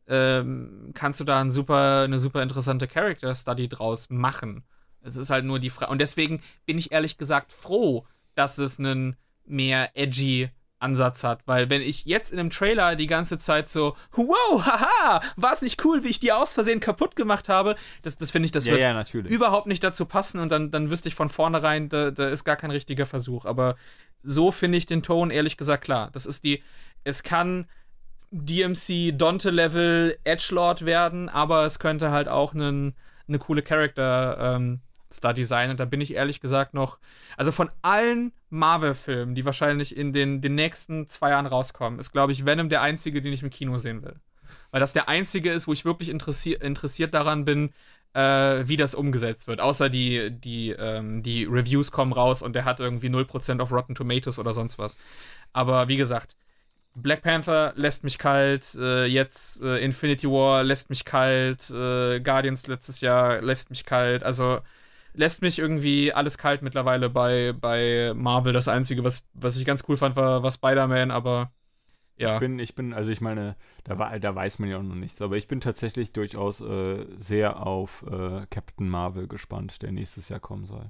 ähm, kannst du da ein super, eine super interessante Character Study draus machen. Es ist halt nur die Frage. Und deswegen bin ich ehrlich gesagt froh, dass es einen mehr edgy Ansatz hat. Weil wenn ich jetzt in einem Trailer die ganze Zeit so, wow, haha, war es nicht cool, wie ich die aus Versehen kaputt gemacht habe, das, das finde ich, das ja, wird ja, überhaupt nicht dazu passen und dann, dann wüsste ich von vornherein, da, da ist gar kein richtiger Versuch. Aber so finde ich den Ton ehrlich gesagt klar. Das ist die, es kann DMC Dante Level Edgelord werden, aber es könnte halt auch einen, eine coole Character ähm, Star Design und da bin ich ehrlich gesagt noch, also von allen Marvel-Filmen, die wahrscheinlich in den, den nächsten zwei Jahren rauskommen, ist, glaube ich, Venom der einzige, den ich im Kino sehen will. Weil das der einzige ist, wo ich wirklich interessi interessiert daran bin, äh, wie das umgesetzt wird. Außer die, die, ähm, die Reviews kommen raus und der hat irgendwie 0% auf Rotten Tomatoes oder sonst was. Aber wie gesagt, Black Panther lässt mich kalt, äh, jetzt äh, Infinity War lässt mich kalt, äh, Guardians letztes Jahr lässt mich kalt. Also lässt mich irgendwie alles kalt mittlerweile bei, bei Marvel. Das Einzige, was, was ich ganz cool fand, war, war Spider-Man, aber ja. Ich bin, ich bin, also ich meine, da, war, da weiß man ja auch noch nichts, aber ich bin tatsächlich durchaus äh, sehr auf äh, Captain Marvel gespannt, der nächstes Jahr kommen soll.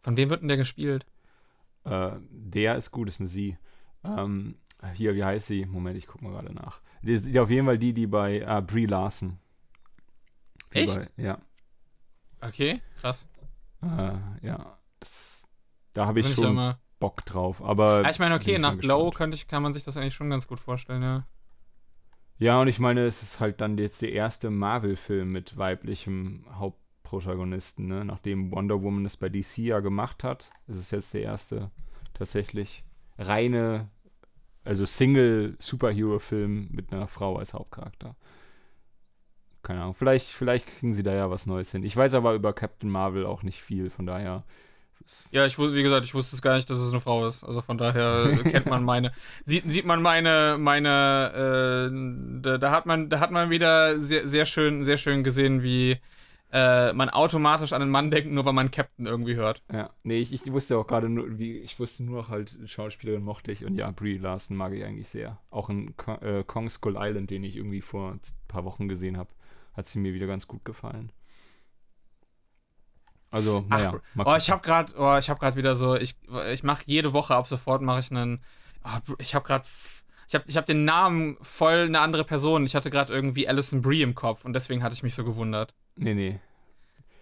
Von wem wird denn der gespielt? Äh, der ist gut, ist eine Sie. Ähm, hier, wie heißt sie? Moment, ich gucke mal gerade nach. Die ist auf jeden Fall die, die bei äh, Brie Larson. Echt? Bei, ja. Okay, krass. Äh, ja, das, da habe ich schon ich Bock drauf. Aber ja, ich meine, okay, nach Glow könnte ich, kann man sich das eigentlich schon ganz gut vorstellen, ja. Ja, und ich meine, es ist halt dann jetzt der erste Marvel-Film mit weiblichem Hauptprotagonisten, ne? Nachdem Wonder Woman es bei DC ja gemacht hat, ist es jetzt der erste tatsächlich reine, also Single-Superhero-Film mit einer Frau als Hauptcharakter keine Ahnung. Vielleicht, vielleicht kriegen sie da ja was Neues hin. Ich weiß aber über Captain Marvel auch nicht viel, von daher. Ja, ich wie gesagt, ich wusste es gar nicht, dass es eine Frau ist. Also von daher äh, kennt man meine. Sieht, sieht man meine, meine, äh, da, da, hat man, da hat man wieder sehr, sehr schön, sehr schön gesehen, wie äh, man automatisch an einen Mann denkt, nur weil man Captain irgendwie hört. Ja, nee, ich, ich wusste auch gerade nur, wie, ich wusste nur noch halt, Schauspielerin mochte ich und ja, Brie Larson mag ich eigentlich sehr. Auch in Kong, äh, Kong Skull Island, den ich irgendwie vor ein paar Wochen gesehen habe hat sie mir wieder ganz gut gefallen. Also, naja. Oh, oh, ich habe gerade oh, ich wieder so ich ich mache jede Woche ab sofort mache ich einen oh, ich habe gerade ich habe ich hab den Namen voll eine andere Person. Ich hatte gerade irgendwie Alison Brie im Kopf und deswegen hatte ich mich so gewundert. Nee, nee.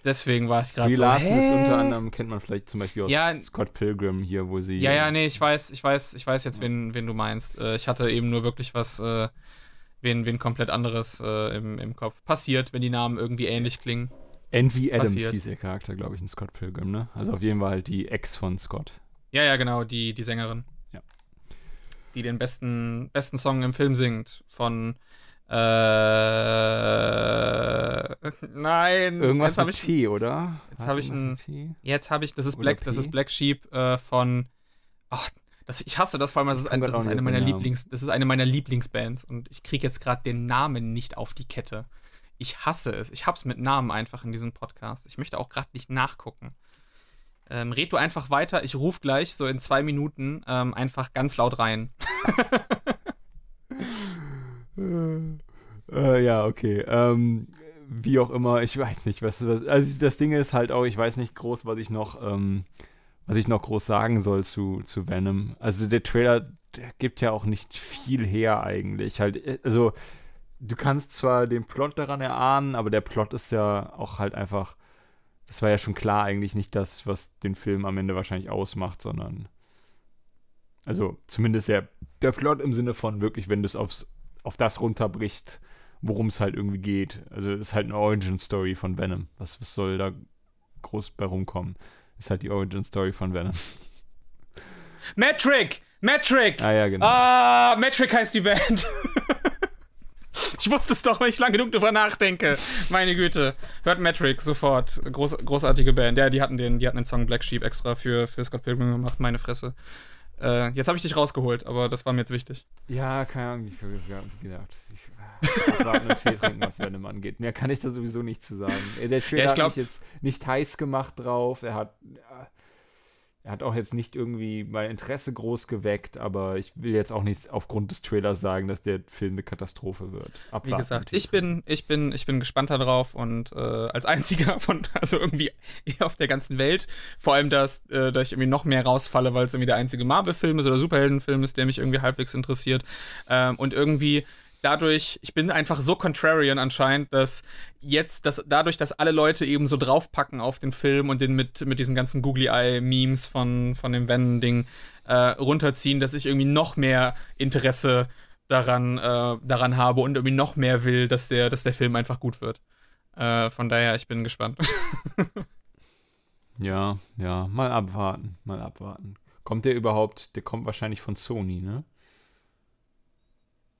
Deswegen war ich gerade so. Larson hey. ist unter anderem, kennt man vielleicht zum Beispiel aus ja, Scott Pilgrim hier, wo sie. Ja, ja, nee, ich weiß, ich weiß, ich weiß jetzt, wen, wen du meinst. Äh, ich hatte eben nur wirklich was, äh, wen, wen komplett anderes äh, im, im Kopf. Passiert, wenn die Namen irgendwie ähnlich klingen. Envy Adams Passiert. hieß ihr Charakter, glaube ich, in Scott Pilgrim, ne? Also auf jeden Fall die Ex von Scott. Ja, ja, genau, die, die Sängerin. Ja. Die den besten, besten Song im Film singt. Von äh, nein. Irgendwas mit ich, T, oder? Jetzt habe ich ein. Jetzt habe ich. Das ist Black. Das ist Black Sheep äh, von. Ach, das, ich hasse das vor allem, das ist, ein, das ist eine meiner Lieblings, das ist eine meiner Lieblingsbands und ich kriege jetzt gerade den Namen nicht auf die Kette. Ich hasse es. Ich hab's mit Namen einfach in diesem Podcast. Ich möchte auch gerade nicht nachgucken. Ähm, red du einfach weiter. Ich rufe gleich so in zwei Minuten ähm, einfach ganz laut rein. äh, ja, okay. Ähm, wie auch immer, ich weiß nicht, was, was, Also das Ding ist halt auch, ich weiß nicht groß, was ich noch. Ähm, was ich noch groß sagen soll zu, zu Venom. Also der Trailer der gibt ja auch nicht viel her eigentlich. Halt, äh, also du kannst zwar den Plot daran erahnen, aber der Plot ist ja auch halt einfach, das war ja schon klar eigentlich nicht das, was den Film am Ende wahrscheinlich ausmacht, sondern also zumindest der, der Plot im Sinne von wirklich, wenn du es aufs, auf das runterbricht, worum es halt irgendwie geht. Also es ist halt eine Origin-Story von Venom. Was, was soll da groß bei rumkommen? Ist halt die Origin Story von Venom. Metric! Metric! Ah ja, genau. Ah, Metric heißt die Band. ich wusste es doch, wenn ich lang genug drüber nachdenke. Meine Güte. Hört Metric sofort. Groß, großartige Band. Ja, die hatten den, die hatten den Song Black Sheep extra für, für Scott Pilgrim gemacht. Meine Fresse. Äh, jetzt habe ich dich rausgeholt, aber das war mir jetzt wichtig. Ja, keine Ahnung, ich habe gedacht. Ich abwarten und Tee trinken, was Venom angeht. Mehr kann ich da sowieso nicht zu sagen. Der Trailer ja, glaub, hat mich jetzt nicht heiß gemacht drauf. Er hat, äh, er hat auch jetzt nicht irgendwie mein Interesse groß geweckt, aber ich will jetzt auch nicht aufgrund des Trailers sagen, dass der Film eine Katastrophe wird. Abwarten Wie gesagt, ich bin, ich, bin, ich bin gespannt darauf und äh, als einziger von, also irgendwie auf der ganzen Welt, vor allem, dass, äh, dass ich irgendwie noch mehr rausfalle, weil es irgendwie der einzige Marvel-Film ist oder Superheldenfilm ist, der mich irgendwie halbwegs interessiert. Ähm, und irgendwie dadurch, ich bin einfach so contrarian anscheinend, dass jetzt, dass dadurch, dass alle Leute eben so draufpacken auf den Film und den mit, mit diesen ganzen Googly-Eye-Memes von, von dem wenden ding äh, runterziehen, dass ich irgendwie noch mehr Interesse daran, äh, daran habe und irgendwie noch mehr will, dass der, dass der Film einfach gut wird. Äh, von daher, ich bin gespannt. ja, ja, mal abwarten, mal abwarten. Kommt der überhaupt, der kommt wahrscheinlich von Sony, ne?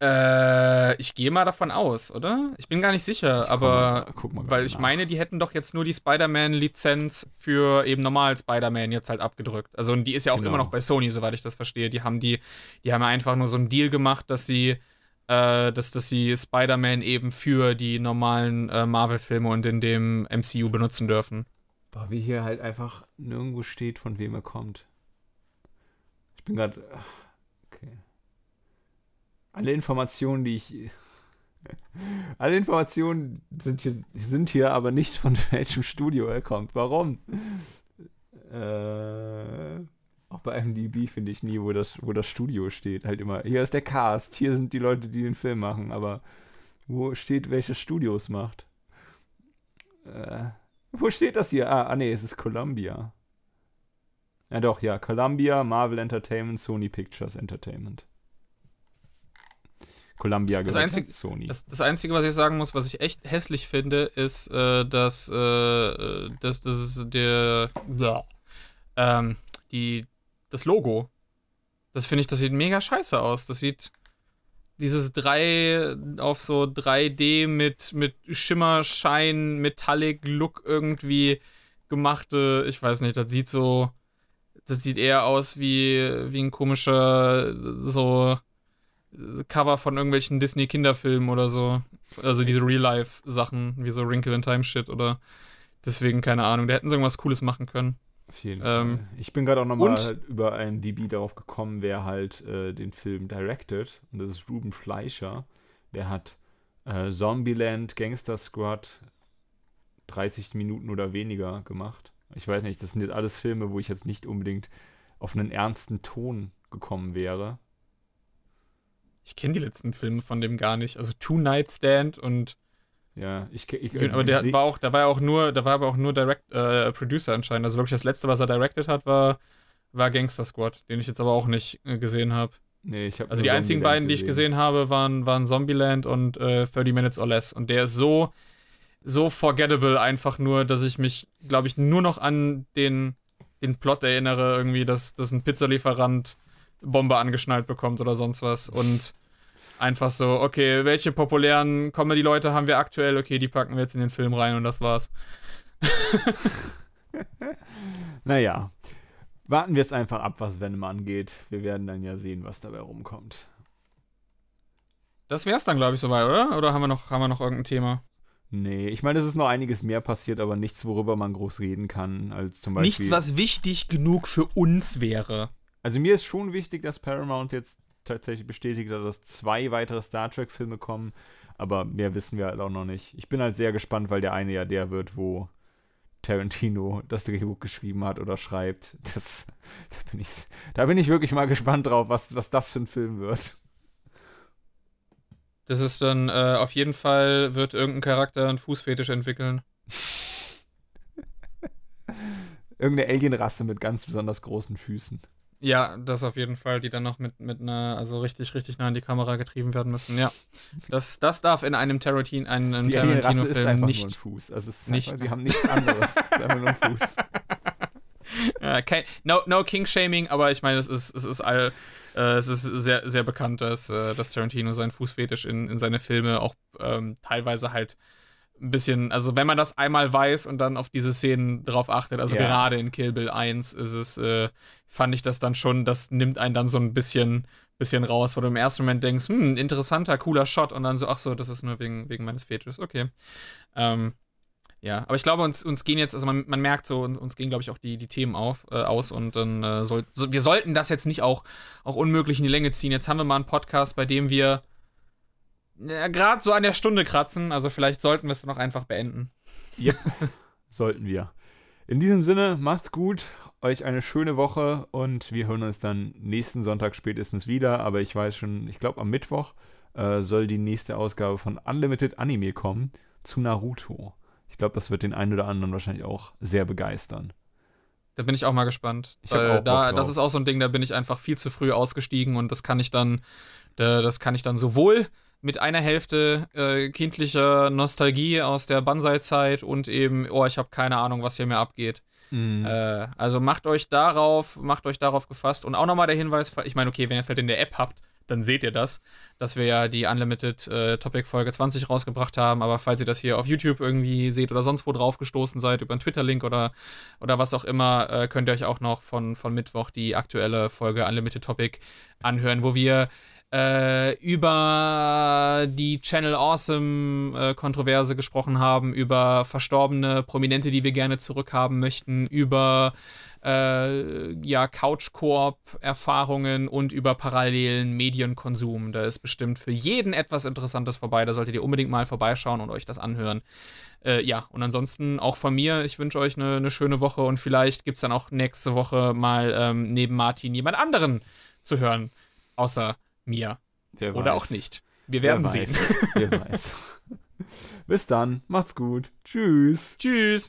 Äh, ich gehe mal davon aus, oder? Ich bin gar nicht sicher, ich aber guck mal, guck mal weil ich nach. meine, die hätten doch jetzt nur die Spider-Man-Lizenz für eben normal Spider-Man jetzt halt abgedrückt. Also und die ist ja auch genau. immer noch bei Sony, soweit ich das verstehe. Die haben die, die haben einfach nur so einen Deal gemacht, dass sie, äh, dass, dass sie Spider-Man eben für die normalen äh, Marvel-Filme und in dem MCU benutzen dürfen. Boah, wie hier halt einfach nirgendwo steht, von wem er kommt. Ich bin gerade alle Informationen, die ich. Alle Informationen sind hier, sind hier aber nicht von welchem Studio er kommt. Warum? Äh, auch bei MDB finde ich nie, wo das, wo das Studio steht. Halt immer, hier ist der Cast, hier sind die Leute, die den Film machen, aber wo steht, welches Studio es macht? Äh, wo steht das hier? Ah, ah nee, es ist Columbia. Ja doch, ja, Columbia, Marvel Entertainment, Sony Pictures Entertainment. Columbia das einzige, Sony. Das, das, Einzige, was ich sagen muss, was ich echt hässlich finde, ist, äh, dass, äh, dass, dass der, ähm, die, das Logo. Das finde ich, das sieht mega scheiße aus. Das sieht dieses 3 auf so 3D mit, mit Schein, Metallic Look irgendwie gemachte, ich weiß nicht, das sieht so, das sieht eher aus wie, wie ein komischer, so Cover von irgendwelchen Disney-Kinderfilmen oder so. Also diese Real-Life-Sachen, wie so Wrinkle in Time-Shit oder deswegen, keine Ahnung. Da hätten sie irgendwas Cooles machen können. Auf jeden ähm, Fall. Ich bin gerade auch nochmal halt über einen DB darauf gekommen, wer halt äh, den Film directed. Und das ist Ruben Fleischer. Der hat äh, Zombieland, Gangster Squad 30 Minuten oder weniger gemacht. Ich weiß nicht, das sind jetzt alles Filme, wo ich jetzt nicht unbedingt auf einen ernsten Ton gekommen wäre ich kenne die letzten Filme von dem gar nicht. Also Two Night Stand und ja, ich, ich also genau, aber äh, der war auch, da war auch nur, da war aber auch nur Direct, äh, Producer anscheinend. Also wirklich das letzte, was er directed hat, war, war Gangster Squad, den ich jetzt aber auch nicht äh, gesehen habe. Nee, ich habe Also die einzigen beiden, die ich gesehen habe, waren, waren Zombieland und äh, 30 Minutes or Less. Und der ist so, so forgettable einfach nur, dass ich mich, glaube ich, nur noch an den, den Plot erinnere, irgendwie, dass, dass ein Pizzalieferant Bombe angeschnallt bekommt oder sonst was. Und einfach so, okay, welche populären Comedy-Leute haben wir aktuell? Okay, die packen wir jetzt in den Film rein und das war's. naja, warten wir es einfach ab, was Venom angeht. Wir werden dann ja sehen, was dabei rumkommt. Das wär's dann, glaube ich, soweit, oder? Oder haben wir noch, haben wir noch irgendein Thema? Nee, ich meine, es ist noch einiges mehr passiert, aber nichts, worüber man groß reden kann. Also zum Beispiel nichts, was wichtig genug für uns wäre. Also mir ist schon wichtig, dass Paramount jetzt tatsächlich bestätigt hat, dass zwei weitere Star Trek-Filme kommen, aber mehr wissen wir halt auch noch nicht. Ich bin halt sehr gespannt, weil der eine ja der wird, wo Tarantino das Drehbuch geschrieben hat oder schreibt. Das, da, bin ich, da bin ich wirklich mal gespannt drauf, was, was das für ein Film wird. Das ist dann, äh, auf jeden Fall wird irgendein Charakter einen Fußfetisch entwickeln. Irgendeine Alienrasse mit ganz besonders großen Füßen. Ja, das auf jeden Fall, die dann noch mit, mit einer, also richtig, richtig nah an die Kamera getrieben werden müssen. Ja. Das, das darf in einem Tarantino, einem die Tarantino-Film nicht. Nur ein Fuß. Also es ist nicht. Einfach, wir haben nichts anderes. es ist einfach nur ein Fuß. Ja, kein, no, no King-Shaming, aber ich meine, es ist, es ist all, äh, es ist sehr, sehr bekannt, dass, äh, dass Tarantino seinen Fußfetisch in, in seine Filme auch ähm, teilweise halt ein bisschen, also wenn man das einmal weiß und dann auf diese Szenen drauf achtet, also ja. gerade in Kill Bill 1 ist es, äh, fand ich das dann schon, das nimmt einen dann so ein bisschen, bisschen raus, wo du im ersten Moment denkst, hm, interessanter, cooler Shot und dann so, ach so, das ist nur wegen, wegen meines Fetisches, okay. Ähm, ja, aber ich glaube, uns, uns gehen jetzt, also man, man merkt so, uns, uns gehen, glaube ich, auch die, die Themen auf, äh, aus und dann äh, soll, so, wir sollten das jetzt nicht auch, auch unmöglich in die Länge ziehen. Jetzt haben wir mal einen Podcast, bei dem wir ja, gerade so an der Stunde kratzen. Also vielleicht sollten wir es noch einfach beenden. Ja, sollten wir. In diesem Sinne, macht's gut, euch eine schöne Woche und wir hören uns dann nächsten Sonntag spätestens wieder. Aber ich weiß schon, ich glaube am Mittwoch äh, soll die nächste Ausgabe von Unlimited Anime kommen zu Naruto. Ich glaube, das wird den einen oder anderen wahrscheinlich auch sehr begeistern. Da bin ich auch mal gespannt. Ich weil da, das ist auch so ein Ding, da bin ich einfach viel zu früh ausgestiegen und das kann ich dann, das kann ich dann sowohl mit einer Hälfte äh, kindlicher Nostalgie aus der Banzai-Zeit und eben, oh, ich habe keine Ahnung, was hier mehr abgeht. Mm. Äh, also macht euch darauf, macht euch darauf gefasst. Und auch nochmal der Hinweis, ich meine, okay, wenn ihr es halt in der App habt, dann seht ihr das, dass wir ja die Unlimited äh, Topic Folge 20 rausgebracht haben. Aber falls ihr das hier auf YouTube irgendwie seht oder sonst wo draufgestoßen seid, über einen Twitter-Link oder, oder was auch immer, äh, könnt ihr euch auch noch von, von Mittwoch die aktuelle Folge Unlimited Topic anhören, wo wir äh, über die Channel Awesome äh, Kontroverse gesprochen haben, über verstorbene Prominente, die wir gerne zurückhaben möchten, über äh, ja, Couch-Koop-Erfahrungen und über parallelen Medienkonsum. Da ist bestimmt für jeden etwas Interessantes vorbei. Da solltet ihr unbedingt mal vorbeischauen und euch das anhören. Äh, ja, und ansonsten auch von mir, ich wünsche euch eine, eine schöne Woche und vielleicht gibt es dann auch nächste Woche mal ähm, neben Martin jemand anderen zu hören, außer mir. Wer Oder auch nicht. Wir werden Wer sehen. Wer weiß. Bis dann. Macht's gut. Tschüss. Tschüss.